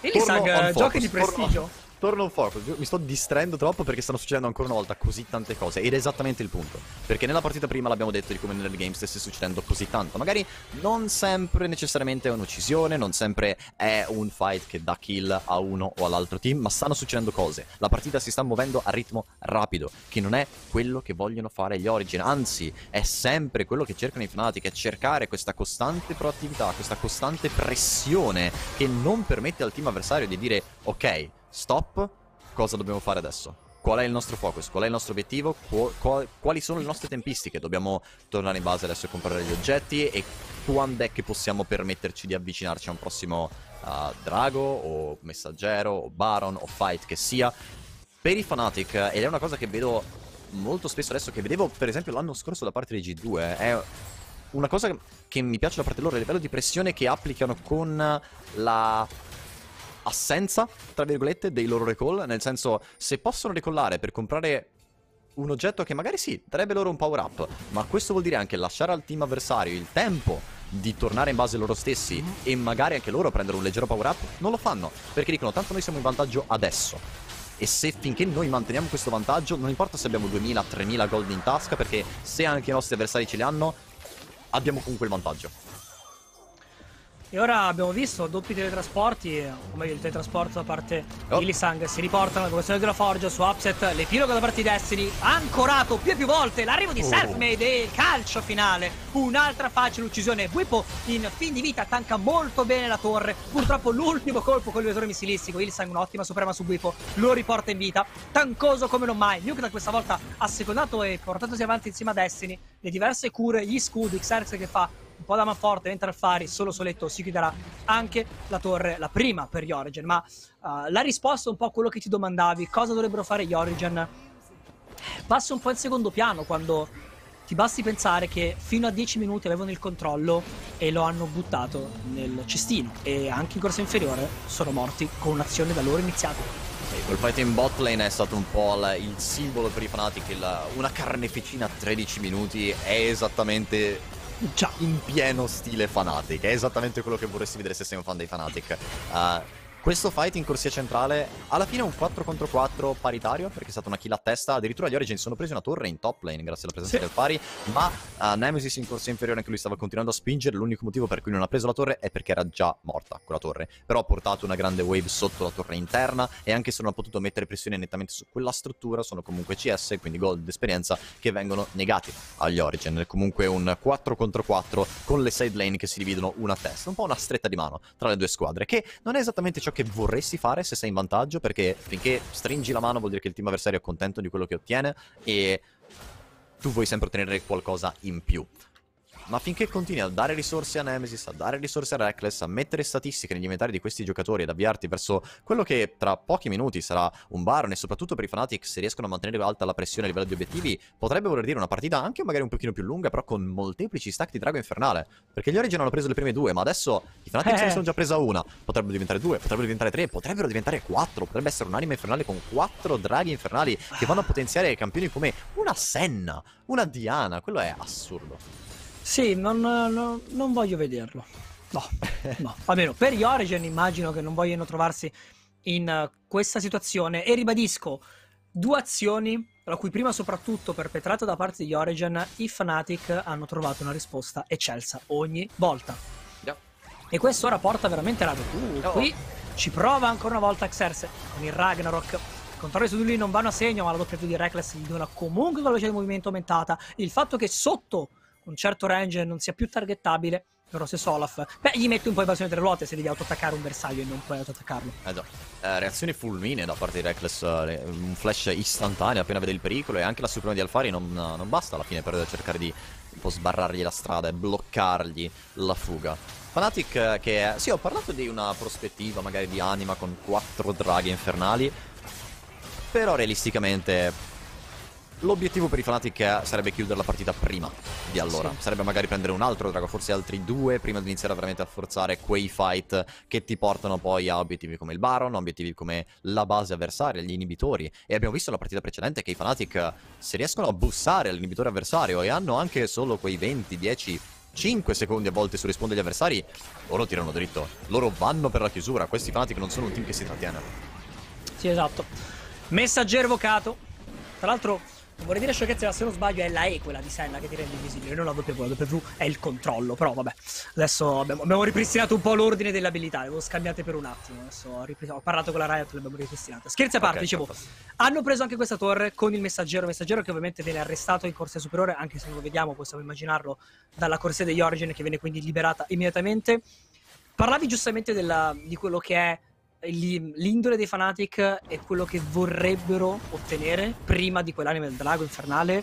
Ilisang, gioca di prestigio. Torno torno focus. Mi sto distraendo troppo perché stanno succedendo ancora una volta così tante cose. Ed è esattamente il punto. Perché nella partita prima l'abbiamo detto di come nel game stesse succedendo così tanto. Magari non sempre necessariamente è un'uccisione, non sempre è un fight che dà kill a uno o all'altro team, ma stanno succedendo cose. La partita si sta muovendo a ritmo rapido, che non è quello che vogliono fare gli Origin. Anzi, è sempre quello che cercano i Fnatic, è cercare questa costante proattività, questa costante pressione che non permette al team avversario di dire ok Stop. Cosa dobbiamo fare adesso? Qual è il nostro focus? Qual è il nostro obiettivo? quali sono le nostre tempistiche? Dobbiamo tornare in base adesso e comprare gli oggetti e quando è che possiamo permetterci di avvicinarci a un prossimo uh, drago o messaggero o baron o fight che sia? Per i fanatic, eh, ed è una cosa che vedo molto spesso adesso, che vedevo per esempio l'anno scorso da parte dei G2, eh, è una cosa che mi piace da parte loro, il livello di pressione che applicano con la assenza, tra virgolette, dei loro recall, nel senso se possono recollare per comprare un oggetto che magari sì, darebbe loro un power up, ma questo vuol dire anche lasciare al team avversario il tempo di tornare in base loro stessi e magari anche loro prendere un leggero power up, non lo fanno, perché dicono tanto noi siamo in vantaggio adesso. E se finché noi manteniamo questo vantaggio, non importa se abbiamo 2000, 3000 gold in tasca, perché se anche i nostri avversari ce li hanno, abbiamo comunque il vantaggio. E ora abbiamo visto doppi teletrasporti, o meglio il teletrasporto da parte oh. di Lisang, si riportano la conversione della Forge su upset, l'epilogo da parte di Destiny, ancorato più e più volte l'arrivo di oh. Selfmade e il calcio finale, un'altra facile uccisione, Whippo in fin di vita tanca molto bene la torre, purtroppo l'ultimo colpo con il visore missilistico, Lisang un'ottima suprema su Whippo, lo riporta in vita, tancoso come non mai, Nuke da questa volta ha secondato e portatosi avanti insieme a Destiny, le diverse cure, gli scudi, Xerx che fa un po' da forte, mentre al Fari, solo Soletto si chiuderà anche la torre, la prima per gli Origin. Ma uh, la risposta è un po' a quello che ti domandavi, cosa dovrebbero fare gli Origin? Passa un po' in secondo piano quando ti basti pensare che fino a 10 minuti avevano il controllo e lo hanno buttato nel cestino e anche in corsa inferiore sono morti con un'azione da loro iniziata. Sì, quel fight in bot lane è stato un po' il simbolo per i fanatici, una carneficina a 13 minuti è esattamente Già. in pieno stile Fanatic. È esattamente quello che vorresti vedere se sei un fan dei Fanatic. Uh, ah, questo fight in corsia centrale, alla fine è un 4 contro 4 paritario, perché è stata una kill a testa, addirittura gli Origin sono presi una torre in top lane grazie alla presenza sì. del pari, ma uh, Nemesis in corsia inferiore anche lui stava continuando a spingere, l'unico motivo per cui non ha preso la torre è perché era già morta quella torre, però ha portato una grande wave sotto la torre interna e anche se non ha potuto mettere pressione nettamente su quella struttura, sono comunque CS, quindi gold d'esperienza che vengono negati agli Origin, è comunque un 4 contro 4 con le side lane che si dividono una a testa, un po' una stretta di mano tra le due squadre, che non è esattamente ciò che vorresti fare se sei in vantaggio, perché finché stringi la mano vuol dire che il team avversario è contento di quello che ottiene e tu vuoi sempre ottenere qualcosa in più. Ma finché continui a dare risorse a Nemesis, a dare risorse a Reckless, a mettere statistiche negli inventari di questi giocatori ed avviarti verso quello che tra pochi minuti sarà un Baron e soprattutto per i Fnatic se riescono a mantenere alta la pressione a livello di obiettivi, potrebbe voler dire una partita anche magari un pochino più lunga, però con molteplici stack di drago infernale. Perché gli Origin hanno preso le prime due, ma adesso i Fnatic se ne eh. sono già presa una. Potrebbero diventare due, potrebbero diventare tre, potrebbero diventare quattro. Potrebbe essere un'anima infernale con quattro draghi infernali che vanno a potenziare campioni come una Senna, una Diana. Quello è assurdo. Sì, non, non, non voglio vederlo. No, no. Almeno per gli Origin immagino che non vogliono trovarsi in eh, questa situazione. E ribadisco, due azioni, la cui prima soprattutto perpetrata da parte di Origin, i Fnatic hanno trovato una risposta eccelsa ogni volta. Yeah. E questo ora porta veramente rabbia. Uh, no. Qui ci prova ancora una volta Xerxes con il Ragnarok. I controlli su di lui non vanno a segno, ma la doppia più di Reckless gli dona comunque velocità di movimento aumentata. Il fatto che sotto un certo range non sia più targettabile. Però se Solaf, beh, gli metti un po' evasione delle ruote se devi autoattaccare un bersaglio e non puoi autoattaccarlo. Eh già. Eh, reazione fulmine da parte di Reckless, eh, un flash istantaneo appena vede il pericolo e anche la suprema di Alfari non, eh, non basta alla fine per cercare di un po' sbarrargli la strada e bloccargli la fuga. Fanatic eh, che... È... Sì, ho parlato di una prospettiva magari di anima con quattro draghi infernali, però realisticamente L'obiettivo per i Fnatic sarebbe chiudere la partita prima di allora. Sì. Sarebbe magari prendere un altro drago, forse altri due, prima di iniziare veramente a forzare quei fight che ti portano poi a obiettivi come il Baron, obiettivi come la base avversaria, gli inibitori. E abbiamo visto nella partita precedente che i Fnatic, se riescono a bussare all'inibitore avversario e hanno anche solo quei 20, 10, 5 secondi a volte su rispondere agli avversari, loro tirano dritto. Loro vanno per la chiusura. Questi Fnatic non sono un team che si trattiene. Sì, esatto. Messaggero evocato. Tra l'altro Vorrei dire sciocchezze, ma se non sbaglio è la E quella di Senna che ti rende invisibile, non la W, la W è il controllo, però vabbè. Adesso abbiamo, abbiamo ripristinato un po' l'ordine delle abilità, le avevo scambiate per un attimo, adesso ho, ho parlato con la Riot, le abbiamo ripristinate. Scherzi a parte, okay, dicevo, certo. hanno preso anche questa torre con il messaggero, messaggero che ovviamente viene arrestato in corsia superiore, anche se non lo vediamo, possiamo immaginarlo, dalla corsia degli Origin che viene quindi liberata immediatamente. Parlavi giustamente della, di quello che è l'indole dei fanatic è quello che vorrebbero ottenere prima di quell'anime del drago infernale.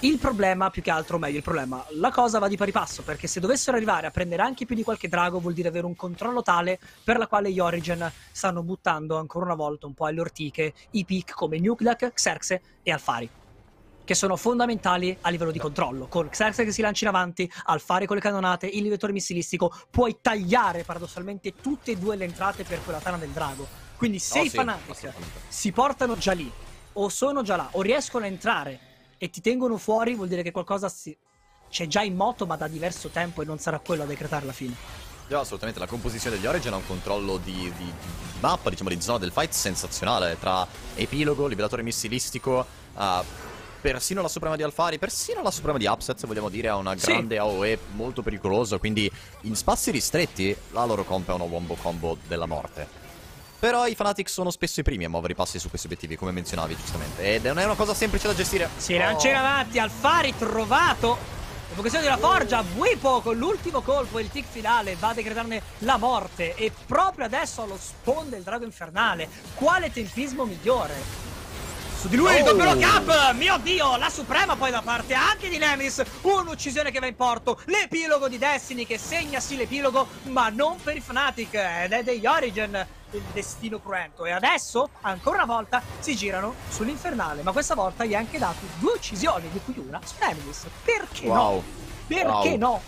Il problema, più che altro, o meglio, il problema, la cosa va di pari passo, perché se dovessero arrivare a prendere anche più di qualche drago vuol dire avere un controllo tale per la quale gli Origin stanno buttando ancora una volta un po' alle ortiche i pick come Nukedak, Xerxe e Alfari che sono fondamentali a livello di controllo. Con Xerxes che si lancia in avanti, al fare con le cannonate, il livellatore missilistico, puoi tagliare paradossalmente tutte e due le entrate per quella tana del drago. Quindi se oh, i sì, Fanatic si portano già lì, o sono già là, o riescono a entrare e ti tengono fuori, vuol dire che qualcosa si... c'è già in moto ma da diverso tempo e non sarà quello a decretare la fine. No, assolutamente, la composizione degli Origin ha un controllo di, di, di, mappa, diciamo di zona del fight sensazionale, tra epilogo, liberatore missilistico, uh, persino la suprema di Alfari, persino la suprema di Upset, se vogliamo dire, ha una grande sì. AOE molto pericolosa, quindi in spazi ristretti la loro comp è una wombo combo della morte. Però i Fnatic sono spesso i primi a muovere i passi su questi obiettivi, come menzionavi giustamente. Ed non è una cosa semplice da gestire. Si oh. lancia in oh. avanti, Alfari trovato. L'evocazione della forgia, Wipo con l'ultimo colpo, e il tick finale, va a decretarne la morte. E proprio adesso lo sponde il drago infernale. Quale tempismo migliore? Su di lui il oh. doppio cap! Mio Dio, la suprema poi da parte anche di Nemesis. Un'uccisione che va in porto. L'epilogo di Destiny che segna sì l'epilogo, ma non per i Fnatic ed è degli Origin il destino cruento. E adesso, ancora una volta, si girano sull'infernale. Ma questa volta gli ha anche dato due uccisioni, di cui una su Nemesis. Perché wow. no? Perché wow. no?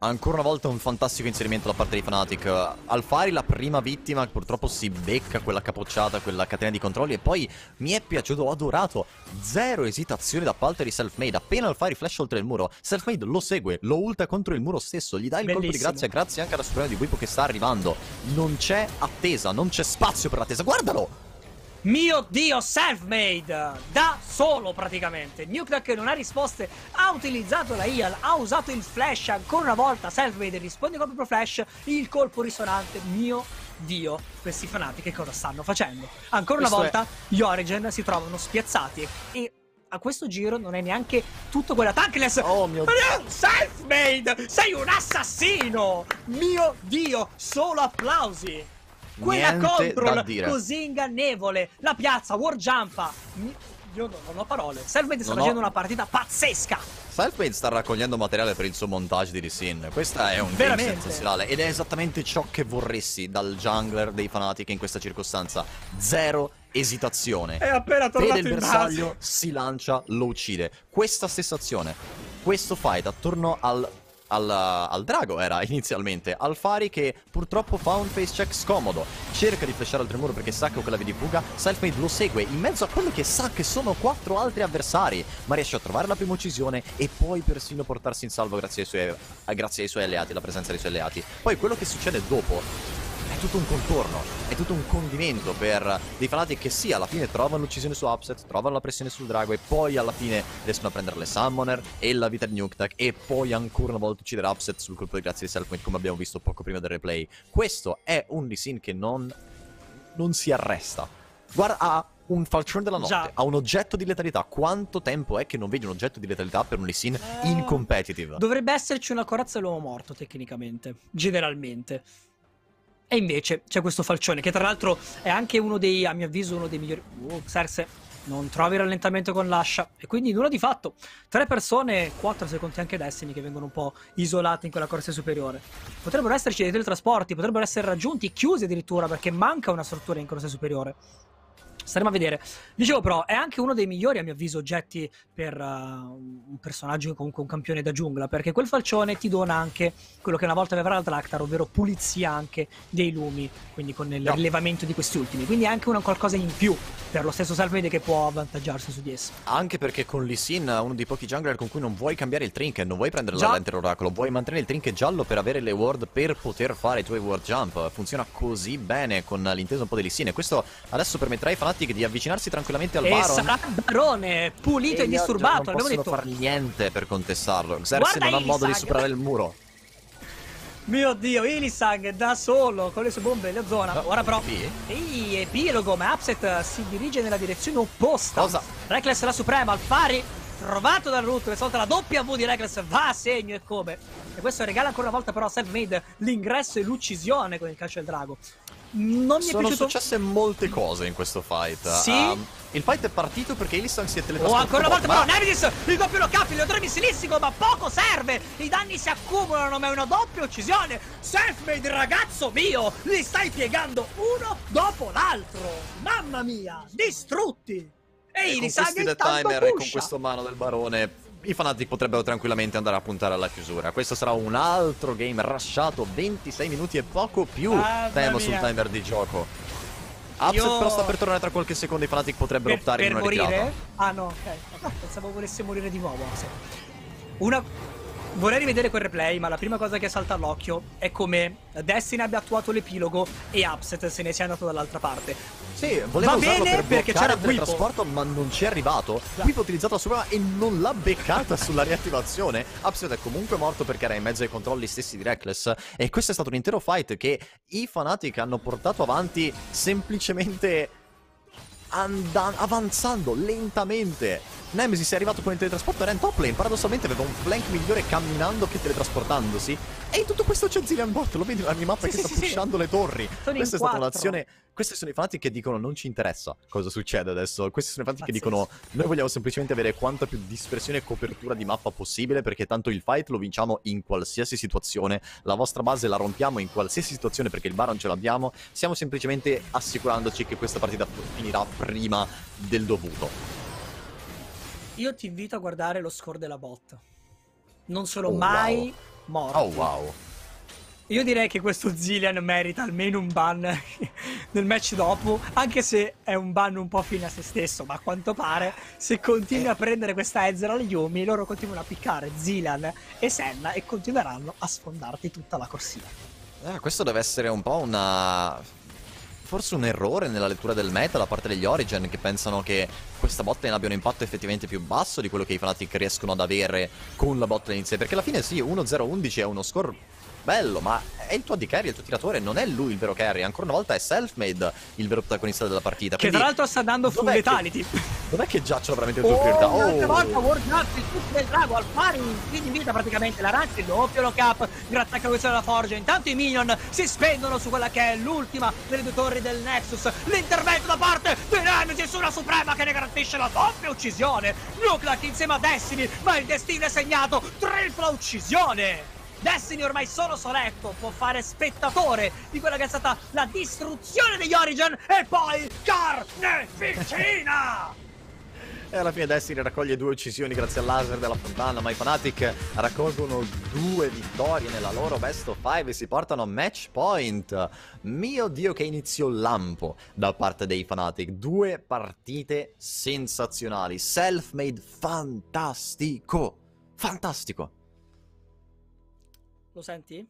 Ancora una volta un fantastico inserimento da parte di Fnatic. Alfari la prima vittima, purtroppo si becca quella capocciata, quella catena di controlli e poi mi è piaciuto, ho adorato. Zero esitazione da parte di Selfmade. Appena Alfari flash oltre il muro, Selfmade lo segue, lo ulta contro il muro stesso, gli dà il Bellissimo. colpo di grazia grazie anche alla superiore di Wipo che sta arrivando. Non c'è attesa, non c'è spazio per l'attesa. Guardalo! Mio Dio, self-made! Da solo, praticamente. Nuke Nuknak non ha risposte, ha utilizzato la IAL, ha usato il flash ancora una volta. Self-made risponde proprio flash, il colpo risonante, mio Dio, questi fanati che cosa stanno facendo? Ancora Questo una volta, è... gli Origin si trovano spiazzati e a questo giro non è neanche tutto quella tankless. Oh mio dio! Self-made! Sei un assassino! Mio Dio, solo applausi! Quella Niente control così ingannevole. La piazza, Warjumpa. Io non, ho parole. Selfmade sta non facendo ho... una partita pazzesca. Selfmade sta raccogliendo materiale per il suo montage di Resin. Questa è un Veramente. game sensazionale. Ed è esattamente ciò che vorresti dal jungler dei Fanatic in questa circostanza. Zero esitazione. È appena tornato Vede il bersaglio, si lancia, lo uccide. Questa stessa azione, questo fight attorno al al, al, drago era inizialmente Alfari che purtroppo fa un face check scomodo cerca di flashare al il perché sa che ho quella di fuga Selfmade lo segue in mezzo a quello che sa che sono quattro altri avversari ma riesce a trovare la prima uccisione e poi persino portarsi in salvo grazie ai suoi, eh, grazie ai suoi alleati la presenza dei suoi alleati poi quello che succede dopo tutto un contorno, è tutto un condimento per dei fanatici che sì, alla fine trovano l'uccisione su upset, trovano la pressione sul drago e poi alla fine riescono a prendere le summoner e la vita di Nuketak e poi ancora una volta uccidere upset sul colpo di grazia di Selfmade come abbiamo visto poco prima del replay. Questo è un Lee Sin che non, non si arresta. Guarda, ha un falcione della notte, Già. ha un oggetto di letalità. Quanto tempo è che non vedi un oggetto di letalità per un Lee eh, in competitive? Dovrebbe esserci una corazza dell'uomo morto, tecnicamente, generalmente. E invece c'è questo falcione, che tra l'altro è anche uno dei, a mio avviso, uno dei migliori... Uh, Xerxe non trovi rallentamento con l'ascia e quindi nulla di fatto. Tre persone, quattro secondi anche Destiny che vengono un po' isolate in quella corsa superiore. Potrebbero esserci dei teletrasporti, potrebbero essere raggiunti, chiusi addirittura perché manca una struttura in corsa superiore staremo a vedere. Dicevo però, è anche uno dei migliori, a mio avviso, oggetti per uh, un personaggio, comunque un campione da giungla, perché quel falcione ti dona anche quello che una volta aveva la Tractar, ovvero pulizia anche dei lumi, quindi con il no. di questi ultimi. Quindi è anche una qualcosa in più per lo stesso Salvede che può avvantaggiarsi su di esso. Anche perché con Lissin, uno dei pochi jungler con cui non vuoi cambiare il trinket, non vuoi prendere la lente oracolo, vuoi mantenere il trinket giallo per avere le ward per poter fare i tuoi ward jump. Funziona così bene con l'intesa un po' di Lee e questo adesso permetterà ai fanatici Fnatic di avvicinarsi tranquillamente al e Sarà Barone pulito e, e disturbato. Non possono fare niente per contestarlo. Xerxes non ha modo di superare il muro. Mio dio, Ilisang da solo con le sue bombe nella zona. No, Ora però. Ehi, epilogo, ma Upset si dirige nella direzione opposta. Cosa? Reckless la suprema al pari. Trovato dal Root, questa volta la W di Reckless va a segno e come. E questo regala ancora una volta però a Selfmade l'ingresso e l'uccisione con il calcio del drago non mi Sono è piaciuto. Sono successe molte cose in questo fight. Sì? Um, il fight è partito perché Illisang si è teletrasportato. Oh, ancora una volta ma... però Nervis, il doppio lo capita, il leodore missilistico, ma poco serve. I danni si accumulano, ma è una doppia uccisione. Selfmade, ragazzo mio, li stai piegando uno dopo l'altro. Mamma mia, distrutti. E, e Illisang intanto timer, pusha. E con questo mano del barone i Fanatic potrebbero tranquillamente andare a puntare alla chiusura. Questo sarà un altro game rushato, 26 minuti e poco più ah, temo sul timer di gioco. Upset Io... però sta per tornare tra qualche secondo, i Fanatic potrebbero per, optare per in una morire? Ah no, ok. pensavo volesse morire di nuovo. Una Vorrei rivedere quel replay, ma la prima cosa che salta all'occhio è come Destiny abbia attuato l'epilogo e Upset se ne sia andato dall'altra parte. Sì, voleva Va bene per perché c'era il trasporto, ma non ci è arrivato. Sì. Qui ha utilizzato la sua e non l'ha beccata sulla riattivazione. Upset è comunque morto perché era in mezzo ai controlli stessi di Reckless. E questo è stato un intero fight che i Fanatic hanno portato avanti semplicemente andando, avanzando lentamente. Nemesis è arrivato con il teletrasporto, era in top lane, paradossalmente aveva un flank migliore camminando che teletrasportandosi. E in tutto questo c'è Zillian Bot, lo vedi nella mia mappa sì, che sì, sta sì. pushando le torri. Sono Questa è stata un'azione questi sono i fanatici che dicono non ci interessa cosa succede adesso. Questi sono i fanatici che dicono noi vogliamo semplicemente avere quanta più dispersione e copertura di mappa possibile perché tanto il fight lo vinciamo in qualsiasi situazione. La vostra base la rompiamo in qualsiasi situazione perché il Baron ce l'abbiamo. Stiamo semplicemente assicurandoci che questa partita finirà prima del dovuto. Io ti invito a guardare lo score della bot. Non sono oh, mai wow. morto. Oh wow. Io direi che questo Zillian merita almeno un ban nel match dopo, anche se è un ban un po' fine a se stesso, ma a quanto pare se continui a prendere questa Ezra agli Yumi, loro continuano a piccare Zillian e Senna e continueranno a sfondarti tutta la corsia. Eh, questo deve essere un po' una... forse un errore nella lettura del meta da parte degli Origin che pensano che questa botlane abbia un impatto effettivamente più basso di quello che i Fnatic riescono ad avere con la botlane in sé, perché alla fine sì, 1-0-11 è uno score bello, ma è il tuo AD carry, il tuo tiratore, non è lui il vero carry. Ancora una volta è self-made il vero protagonista della partita. Che tra l'altro sta dando full Non è che giacciono veramente le tue oh, priorità? Oh, un'altra volta Warcraft, il tutto del drago al pari, in vita praticamente la razza è doppio lock up, grazie a questa della Forge. Intanto i minion si spendono su quella che è l'ultima delle due torri del Nexus. L'intervento da parte di Nemesis una Suprema che ne garantisce la doppia uccisione. Nuclear insieme a Destiny, ma il destino è segnato, tripla uccisione. Destiny ormai solo Soletto può fare spettatore di quella che è stata la distruzione degli Origin e poi carneficina! E alla fine Destiny raccoglie due uccisioni grazie al laser della fontana, ma i Fnatic raccolgono due vittorie nella loro best of five e si portano a match point. Mio Dio che inizio lampo da parte dei Fnatic. Due partite sensazionali, self-made fantastico, fantastico. Lo senti?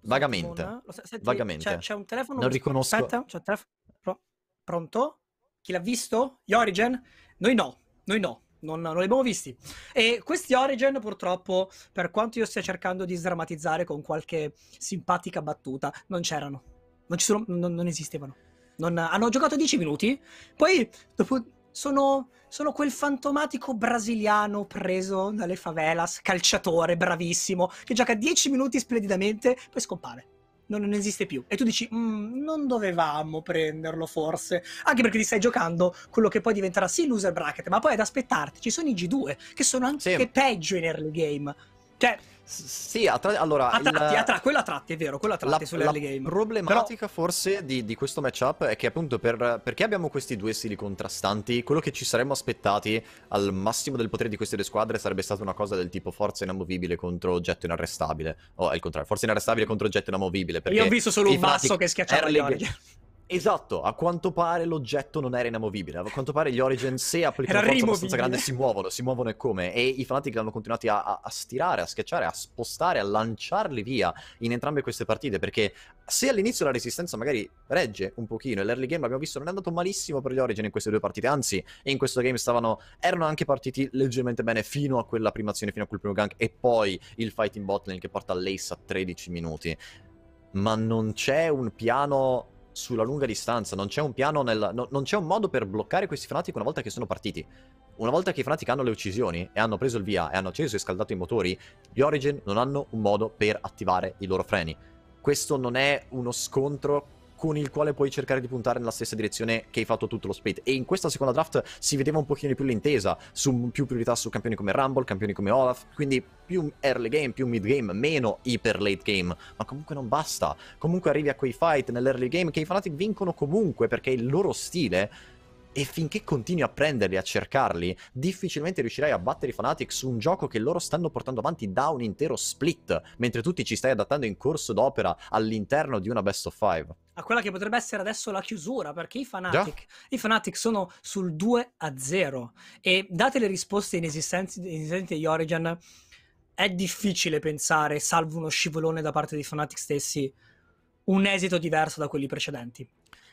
Vagamente. Lo senti? Vagamente. C'è, c'è, un telefono. Non riconosco. Aspetta, c'è un telefono. Pro... Pronto? Chi l'ha visto? Gli Origin? Noi no, noi no. Non, non, li abbiamo visti. E questi Origin, purtroppo, per quanto io stia cercando di sdrammatizzare con qualche simpatica battuta, non c'erano. Non, sono, non, non esistevano. hanno giocato 10 minuti, poi dopo sono, sono, quel fantomatico brasiliano preso dalle favelas, calciatore, bravissimo, che gioca 10 minuti splendidamente, poi scompare. Non, non esiste più. E tu dici, mm, non dovevamo prenderlo forse. Anche perché ti stai giocando quello che poi diventerà sì loser bracket, ma poi ad aspettarti ci sono i G2, che sono anche sì. peggio in early game. Cioè, sì, a tra- allora... A tratti, il... a tra- quella tratti, è vero, quella tratti la, sulle la early game. La problematica Però... forse di, di, questo matchup è che appunto per, perché abbiamo questi due stili contrastanti, quello che ci saremmo aspettati al massimo del potere di queste due squadre sarebbe stata una cosa del tipo forza inamovibile contro oggetto inarrestabile. O oh, è il contrario, forza inarrestabile contro oggetto inamovibile. Io ho visto solo un basso che schiacciava early, Esatto, a quanto pare l'oggetto non era inamovibile. A quanto pare gli Origin, se applicano una forza abbastanza grande, si muovono, si muovono e come. E i fanatici l'hanno continuato a, a, a, stirare, a schiacciare, a spostare, a lanciarli via in entrambe queste partite. Perché se all'inizio la resistenza magari regge un pochino, e l'early game l'abbiamo visto, non è andato malissimo per gli Origin in queste due partite. Anzi, in questo game stavano, erano anche partiti leggermente bene fino a quella prima azione, fino a quel primo gank. E poi il fighting bot lane che porta l'Ace a 13 minuti. Ma non c'è un piano sulla lunga distanza, non c'è un piano nel... No, non c'è un modo per bloccare questi fanatici una volta che sono partiti. Una volta che i fanatici hanno le uccisioni e hanno preso il via e hanno acceso e scaldato i motori, gli Origin non hanno un modo per attivare i loro freni. Questo non è uno scontro con il quale puoi cercare di puntare nella stessa direzione che hai fatto tutto lo spade. E in questa seconda draft si vedeva un pochino di più l'intesa, su più priorità su campioni come Rumble, campioni come Olaf, quindi più early game, più mid game, meno iper late game, ma comunque non basta. Comunque arrivi a quei fight nell'early game che i Fnatic vincono comunque perché il loro stile e finché continui a prenderli, a cercarli, difficilmente riuscirai a battere i Fnatic su un gioco che loro stanno portando avanti da un intero split, mentre tu ci stai adattando in corso d'opera all'interno di una best of five a quella che potrebbe essere adesso la chiusura, perché i Fnatic, i Fnatic sono sul 2 a 0 e date le risposte inesistenti, inesistenti di Origin, è difficile pensare, salvo uno scivolone da parte dei Fnatic stessi, un esito diverso da quelli precedenti.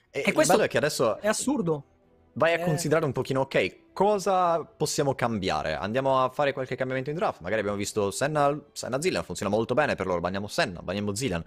E, e questo è che adesso è assurdo vai a eh. considerare un pochino, ok, cosa possiamo cambiare? Andiamo a fare qualche cambiamento in draft? Magari abbiamo visto Senna, Senna Zillan, funziona molto bene per loro, banniamo Senna, banniamo Zillan.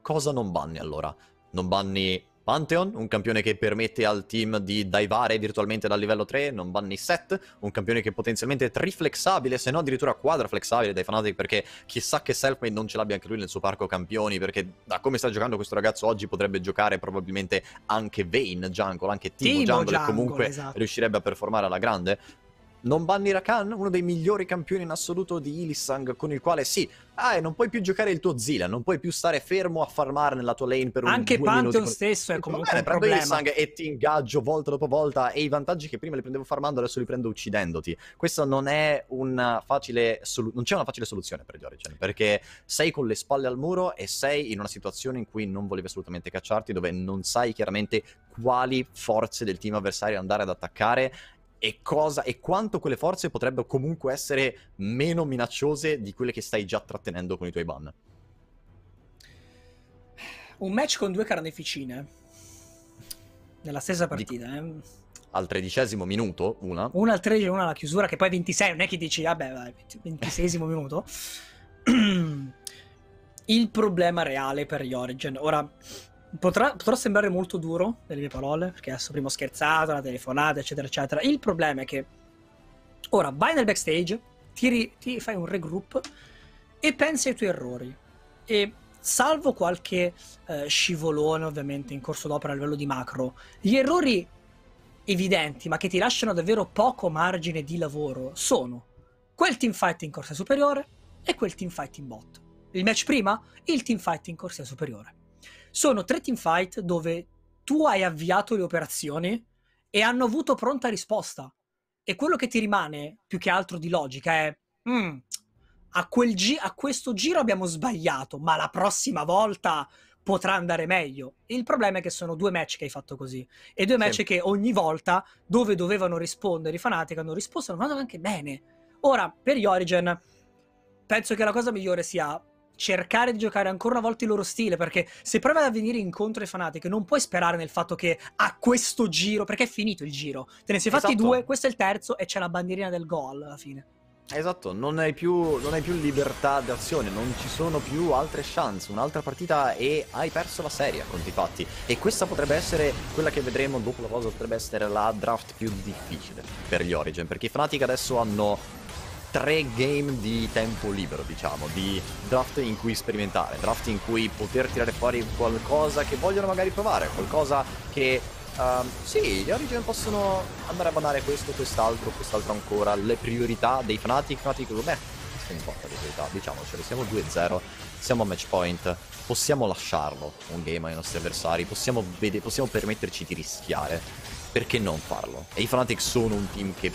Cosa non banni allora? Non banni Pantheon, un campione che permette al team di divare virtualmente dal livello 3, non banni set, un campione che è potenzialmente triflexabile, se no addirittura quadraflexabile dai fanatici perché chissà che Selfmade non ce l'abbia anche lui nel suo parco campioni, perché da come sta giocando questo ragazzo oggi potrebbe giocare probabilmente anche Vayne Jungle, anche Timo, Timo Jungle, Jungle, e comunque esatto. riuscirebbe a performare alla grande. Non banni Rakan, uno dei migliori campioni in assoluto di Ilissang, con il quale sì, ah, e non puoi più giocare il tuo Zila, non puoi più stare fermo a farmare nella tua lane per un Anche Pantheon stesso è comunque bene, un prendo problema. Ilissang e ti ingaggio volta dopo volta e i vantaggi che prima li prendevo farmando adesso li prendo uccidendoti. Questa non è una facile soluzione, non c'è una facile soluzione per Giorgen, perché sei con le spalle al muro e sei in una situazione in cui non volevi assolutamente cacciarti, dove non sai chiaramente quali forze del team avversario andare ad attaccare e, cosa, e quanto quelle forze potrebbero comunque essere meno minacciose di quelle che stai già trattenendo con i tuoi ban. Un match con due carneficine nella stessa partita, eh. Al tredicesimo minuto, una. Una al tredicesimo, una alla chiusura, che poi 26, non è che dici, vabbè, vai, 26 minuto. Il problema reale per gli Origin. Ora, Potrà, potrà, sembrare molto duro nelle mie parole, perché adesso prima ho scherzato, la telefonata, eccetera, eccetera. Il problema è che ora vai nel backstage, ti, ti fai un regroup e pensi ai tuoi errori. E salvo qualche eh, scivolone, ovviamente, in corso d'opera a livello di macro, gli errori evidenti, ma che ti lasciano davvero poco margine di lavoro, sono quel teamfight in corsia superiore e quel teamfight in bot. Il match prima, il teamfight in corsia superiore. Sono tre team fight dove tu hai avviato le operazioni e hanno avuto pronta risposta. E quello che ti rimane più che altro di logica è: mm, a, gi- a questo giro abbiamo sbagliato, ma la prossima volta potrà andare meglio. Il problema è che sono due match che hai fatto così. E due match sì. che ogni volta dove dovevano rispondere i Fnatic hanno risposto, hanno fatto anche bene. Ora, per gli Origin, penso che la cosa migliore sia cercare di giocare ancora una volta il loro stile, perché se provi ad venire incontro ai fanatiche non puoi sperare nel fatto che a questo giro, perché è finito il giro, te ne sei esatto. fatti due, questo è il terzo e c'è la bandierina del gol alla fine. Esatto, non hai, più, non hai più libertà d'azione, non ci sono più altre chance, un'altra partita e hai perso la serie a conti fatti. E questa potrebbe essere quella che vedremo dopo la cosa, potrebbe essere la draft più difficile per gli Origin, perché i Fnatic adesso hanno tre game di tempo libero, diciamo, di draft in cui sperimentare, draft in cui poter tirare fuori qualcosa che vogliono magari provare, qualcosa che Uh, sì, gli Origin possono andare a banare questo, quest'altro, quest'altro ancora. Le priorità dei Fnatic, Fnatic come me, non importa le priorità, diciamocelo, siamo 2-0, siamo a match point, possiamo lasciarlo un game ai nostri avversari, possiamo, possiamo permetterci di rischiare, perché non farlo? E i Fnatic sono un team che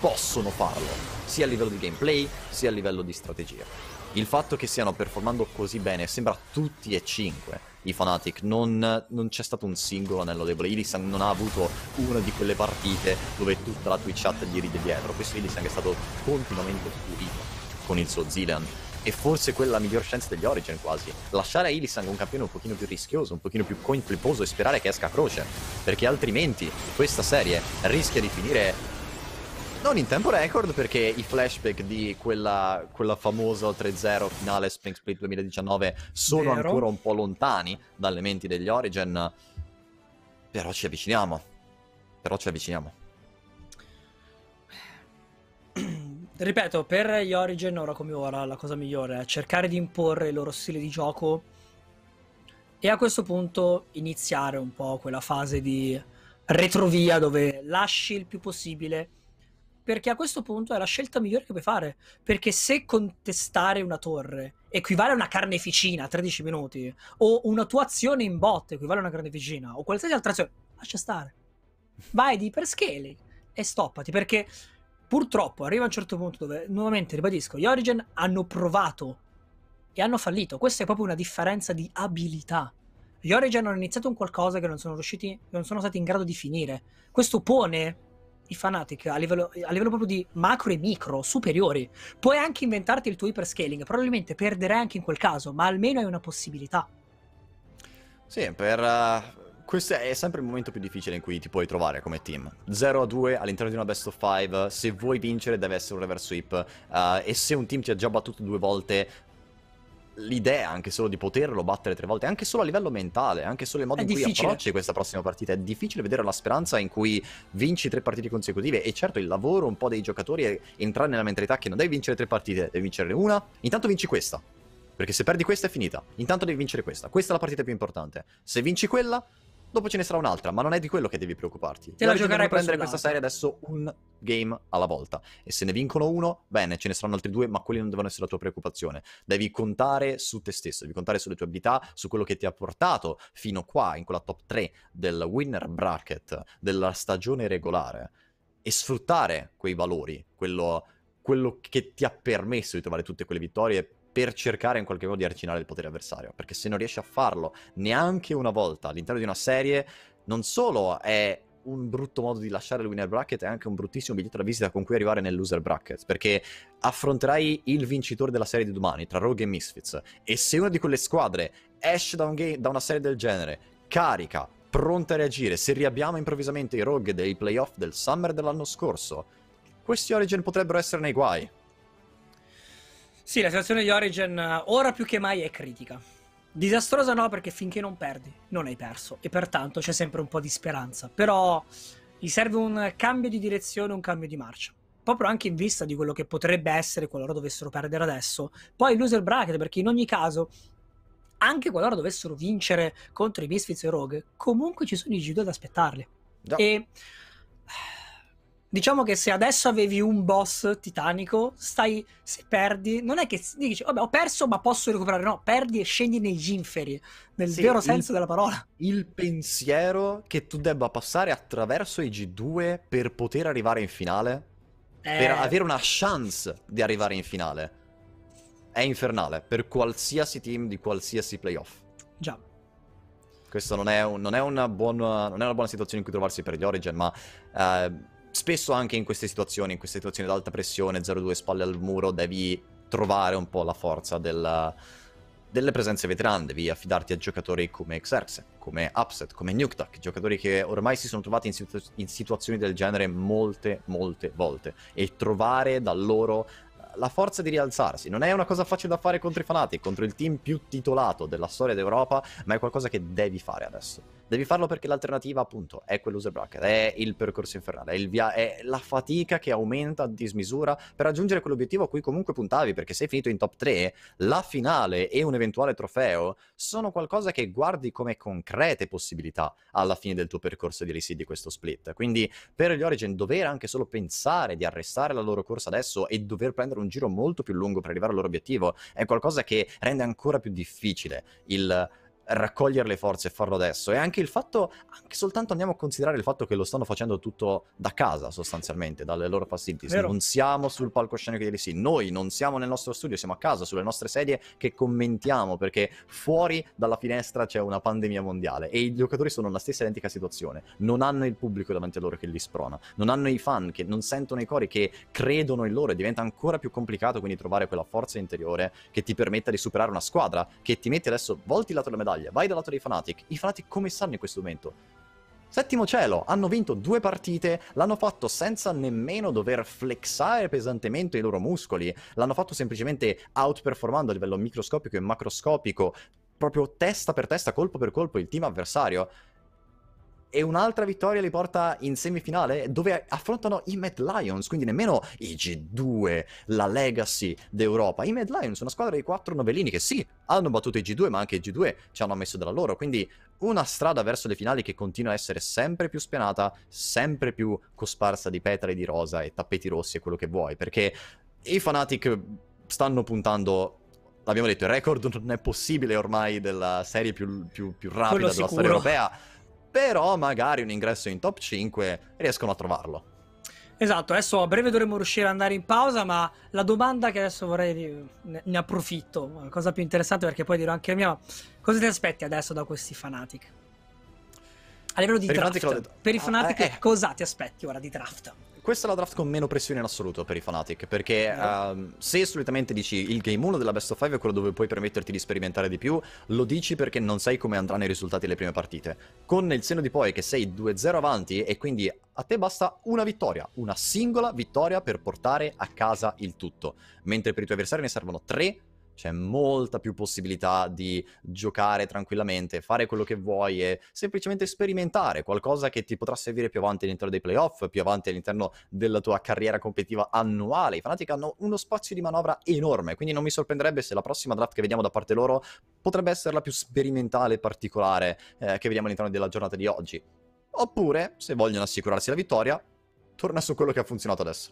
possono farlo, sia a livello di gameplay, sia a livello di strategia. Il fatto che stiano performando così bene sembra tutti e cinque i Fnatic, non, non c'è stato un singolo anello debole. Illisang non ha avuto una di quelle partite dove tutta la Twitch chat gli ride dietro. Questo Illisang è stato continuamente pulito con il suo Zilean e forse quella miglior scienza degli Origin quasi. Lasciare a Illisang un campione un pochino più rischioso, un pochino più coin flipposo e sperare che esca a croce, perché altrimenti questa serie rischia di finire non in tempo record perché i flashback di quella, quella famosa 3-0 finale Spring Split 2019 sono Vero. ancora un po' lontani dalle menti degli Origin. Però ci avviciniamo. Però ci avviciniamo. Ripeto, per gli Origin ora come ora la cosa migliore è cercare di imporre il loro stile di gioco e a questo punto iniziare un po' quella fase di retrovia dove lasci il più possibile perché a questo punto è la scelta migliore che puoi fare. Perché se contestare una torre equivale a una carneficina a 13 minuti, o una tua azione in botte equivale a una carneficina, o qualsiasi altra azione, lascia stare. Vai di per scale e stoppati, perché purtroppo arriva a un certo punto dove, nuovamente ribadisco, gli Origin hanno provato e hanno fallito. Questa è proprio una differenza di abilità. Gli Origin hanno iniziato un qualcosa che non sono riusciti, non sono stati in grado di finire. Questo pone i Fanatic a livello, a livello, proprio di macro e micro superiori. Puoi anche inventarti il tuo hyperscaling, probabilmente perderai anche in quel caso, ma almeno hai una possibilità. Sì, per, uh, questo è sempre il momento più difficile in cui ti puoi trovare come team. 0 a 2 all'interno di una best of 5, se vuoi vincere deve essere un reverse sweep uh, e se un team ti ha già battuto due volte l'idea anche solo di poterlo battere tre volte, anche solo a livello mentale, anche solo il modo è in difficile. cui approcci questa prossima partita. È difficile vedere la speranza in cui vinci tre partite consecutive e certo il lavoro un po' dei giocatori è entrare nella mentalità che non devi vincere tre partite, devi vincere una, intanto vinci questa. Perché se perdi questa è finita, intanto devi vincere questa. Questa è la partita più importante. Se vinci quella, dopo ce ne sarà un'altra, ma non è di quello che devi preoccuparti. Te la giocherai prendere questa serie adesso un game alla volta e se ne vincono uno, bene, ce ne saranno altri due, ma quelli non devono essere la tua preoccupazione. Devi contare su te stesso, devi contare sulle tue abilità, su quello che ti ha portato fino qua in quella top 3 del winner bracket della stagione regolare e sfruttare quei valori, quello quello che ti ha permesso di trovare tutte quelle vittorie per cercare in qualche modo di arcinare il potere avversario, perché se non riesci a farlo neanche una volta all'interno di una serie, non solo è un brutto modo di lasciare il winner bracket è anche un bruttissimo biglietto da visita con cui arrivare nel loser bracket, perché affronterai il vincitore della serie di domani tra Rogue e Misfits, e se una di quelle squadre esce da, un game, da una serie del genere, carica, pronta a reagire, se riabbiamo improvvisamente i Rogue dei playoff del Summer dell'anno scorso, questi Origin potrebbero essere nei guai. Sì, la situazione di Origin eh, ora più che mai è critica. Disastrosa no, perché finché non perdi, non hai perso. E pertanto c'è sempre un po' di speranza. Però gli serve un cambio di direzione, un cambio di marcia. Proprio anche in vista di quello che potrebbe essere qualora dovessero perdere adesso. Poi loser bracket, perché in ogni caso, anche qualora dovessero vincere contro i Misfits e Rogue, comunque ci sono i G2 ad aspettarli. Già. E Diciamo che se adesso avevi un boss titanico, stai. Se perdi, non è che dici, vabbè, ho perso, ma posso recuperare. No, perdi e scendi negli inferi, nel sì, vero senso il, della parola. Il pensiero che tu debba passare attraverso i G2 per poter arrivare in finale, eh... per avere una chance di arrivare in finale, è infernale per qualsiasi team di qualsiasi playoff. Già. Questa non è, un, non, è buona, non è, una buona, situazione in cui trovarsi per gli Origin, ma. Eh, spesso anche in queste situazioni, in queste situazioni ad alta pressione, 0-2 spalle al muro, devi trovare un po' la forza della, delle presenze veterane, devi affidarti a giocatori come Xerxe, come Upset, come Nuketak, giocatori che ormai si sono trovati in, situ- in, situazioni del genere molte, molte volte, e trovare da loro la forza di rialzarsi. Non è una cosa facile da fare contro i fanati, contro il team più titolato della storia d'Europa, ma è qualcosa che devi fare adesso. Devi farlo perché l'alternativa, appunto, è quell'user bracket, è il percorso infernale, è, via- è la fatica che aumenta a dismisura per raggiungere quell'obiettivo a cui comunque puntavi, perché sei finito in top 3, la finale e un eventuale trofeo sono qualcosa che guardi come concrete possibilità alla fine del tuo percorso di LC di questo split. Quindi per gli Origin dover anche solo pensare di arrestare la loro corsa adesso e dover prendere un giro molto più lungo per arrivare al loro obiettivo è qualcosa che rende ancora più difficile il raccogliere le forze e farlo adesso. E anche il fatto, anche soltanto andiamo a considerare il fatto che lo stanno facendo tutto da casa sostanzialmente, dalle loro facilities. Vero. Non siamo sul palcoscenico di LC, noi non siamo nel nostro studio, siamo a casa, sulle nostre sedie che commentiamo perché fuori dalla finestra c'è una pandemia mondiale e i giocatori sono nella stessa identica situazione. Non hanno il pubblico davanti a loro che li sprona, non hanno i fan che non sentono i cori, che credono in loro e diventa ancora più complicato quindi trovare quella forza interiore che ti permetta di superare una squadra che ti mette adesso volti lato la medaglia sbaglia, vai dal lato dei Fnatic. I Fnatic come stanno in questo momento? Settimo cielo, hanno vinto due partite, l'hanno fatto senza nemmeno dover flexare pesantemente i loro muscoli, l'hanno fatto semplicemente outperformando a livello microscopico e macroscopico, proprio testa per testa, colpo per colpo, il team avversario e un'altra vittoria li porta in semifinale dove affrontano i Mad Lions, quindi nemmeno i G2, la legacy d'Europa. I Mad Lions, una squadra di quattro novellini che sì, hanno battuto i G2, ma anche i G2 ci hanno messo della loro, quindi una strada verso le finali che continua a essere sempre più spianata, sempre più cosparsa di petali di rosa e tappeti rossi e quello che vuoi, perché i Fanatic stanno puntando l'abbiamo detto, il record non è possibile ormai della serie più, più, più rapida della storia europea però magari un ingresso in top 5 riescono a trovarlo. Esatto, adesso a breve dovremo riuscire ad andare in pausa, ma la domanda che adesso vorrei, ne approfitto, cosa più interessante perché poi dirò anche la mia, cosa ti aspetti adesso da questi fanatic? A livello di per draft, i per i Fnatic, ah, eh, ecco. cosa ti aspetti ora di draft? Questa è la draft con meno pressione in assoluto per i Fnatic, perché no. Eh. um, ehm, se solitamente dici il game 1 della best of 5 è quello dove puoi permetterti di sperimentare di più, lo dici perché non sai come andranno i risultati delle prime partite. Con il seno di poi che sei 2-0 avanti e quindi a te basta una vittoria, una singola vittoria per portare a casa il tutto, mentre per i tuoi avversari ne servono 3 c'è molta più possibilità di giocare tranquillamente, fare quello che vuoi e semplicemente sperimentare qualcosa che ti potrà servire più avanti all'interno dei playoff, più avanti all'interno della tua carriera competitiva annuale. I Fnatic hanno uno spazio di manovra enorme, quindi non mi sorprenderebbe se la prossima draft che vediamo da parte loro potrebbe essere la più sperimentale e particolare eh, che vediamo all'interno della giornata di oggi. Oppure, se vogliono assicurarsi la vittoria, torna su quello che ha funzionato adesso.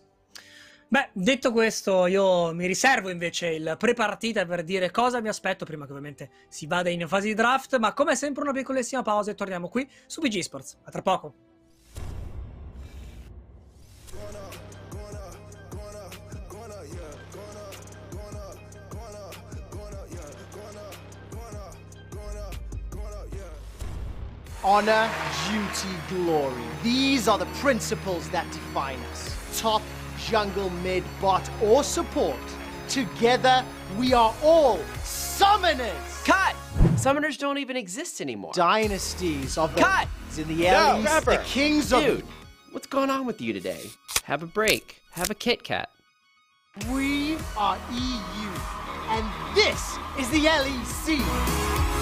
Beh, detto questo, io mi riservo invece il prepartita per dire cosa mi aspetto prima che ovviamente si vada in fase di draft, ma come sempre una piccolissima pausa e torniamo qui su BG Sports. A tra poco. Honor, duty, glory. These are the principles that define us. Top jungle mid, bot or support. Together, we are all summoners! Cut! Summoners don't even exist anymore. Dynasties of Cut! in the alleys, no, the kings of... Dude, what's going on with you today? Have a break. Have a Kit Kat. We are EU, and this is the LEC!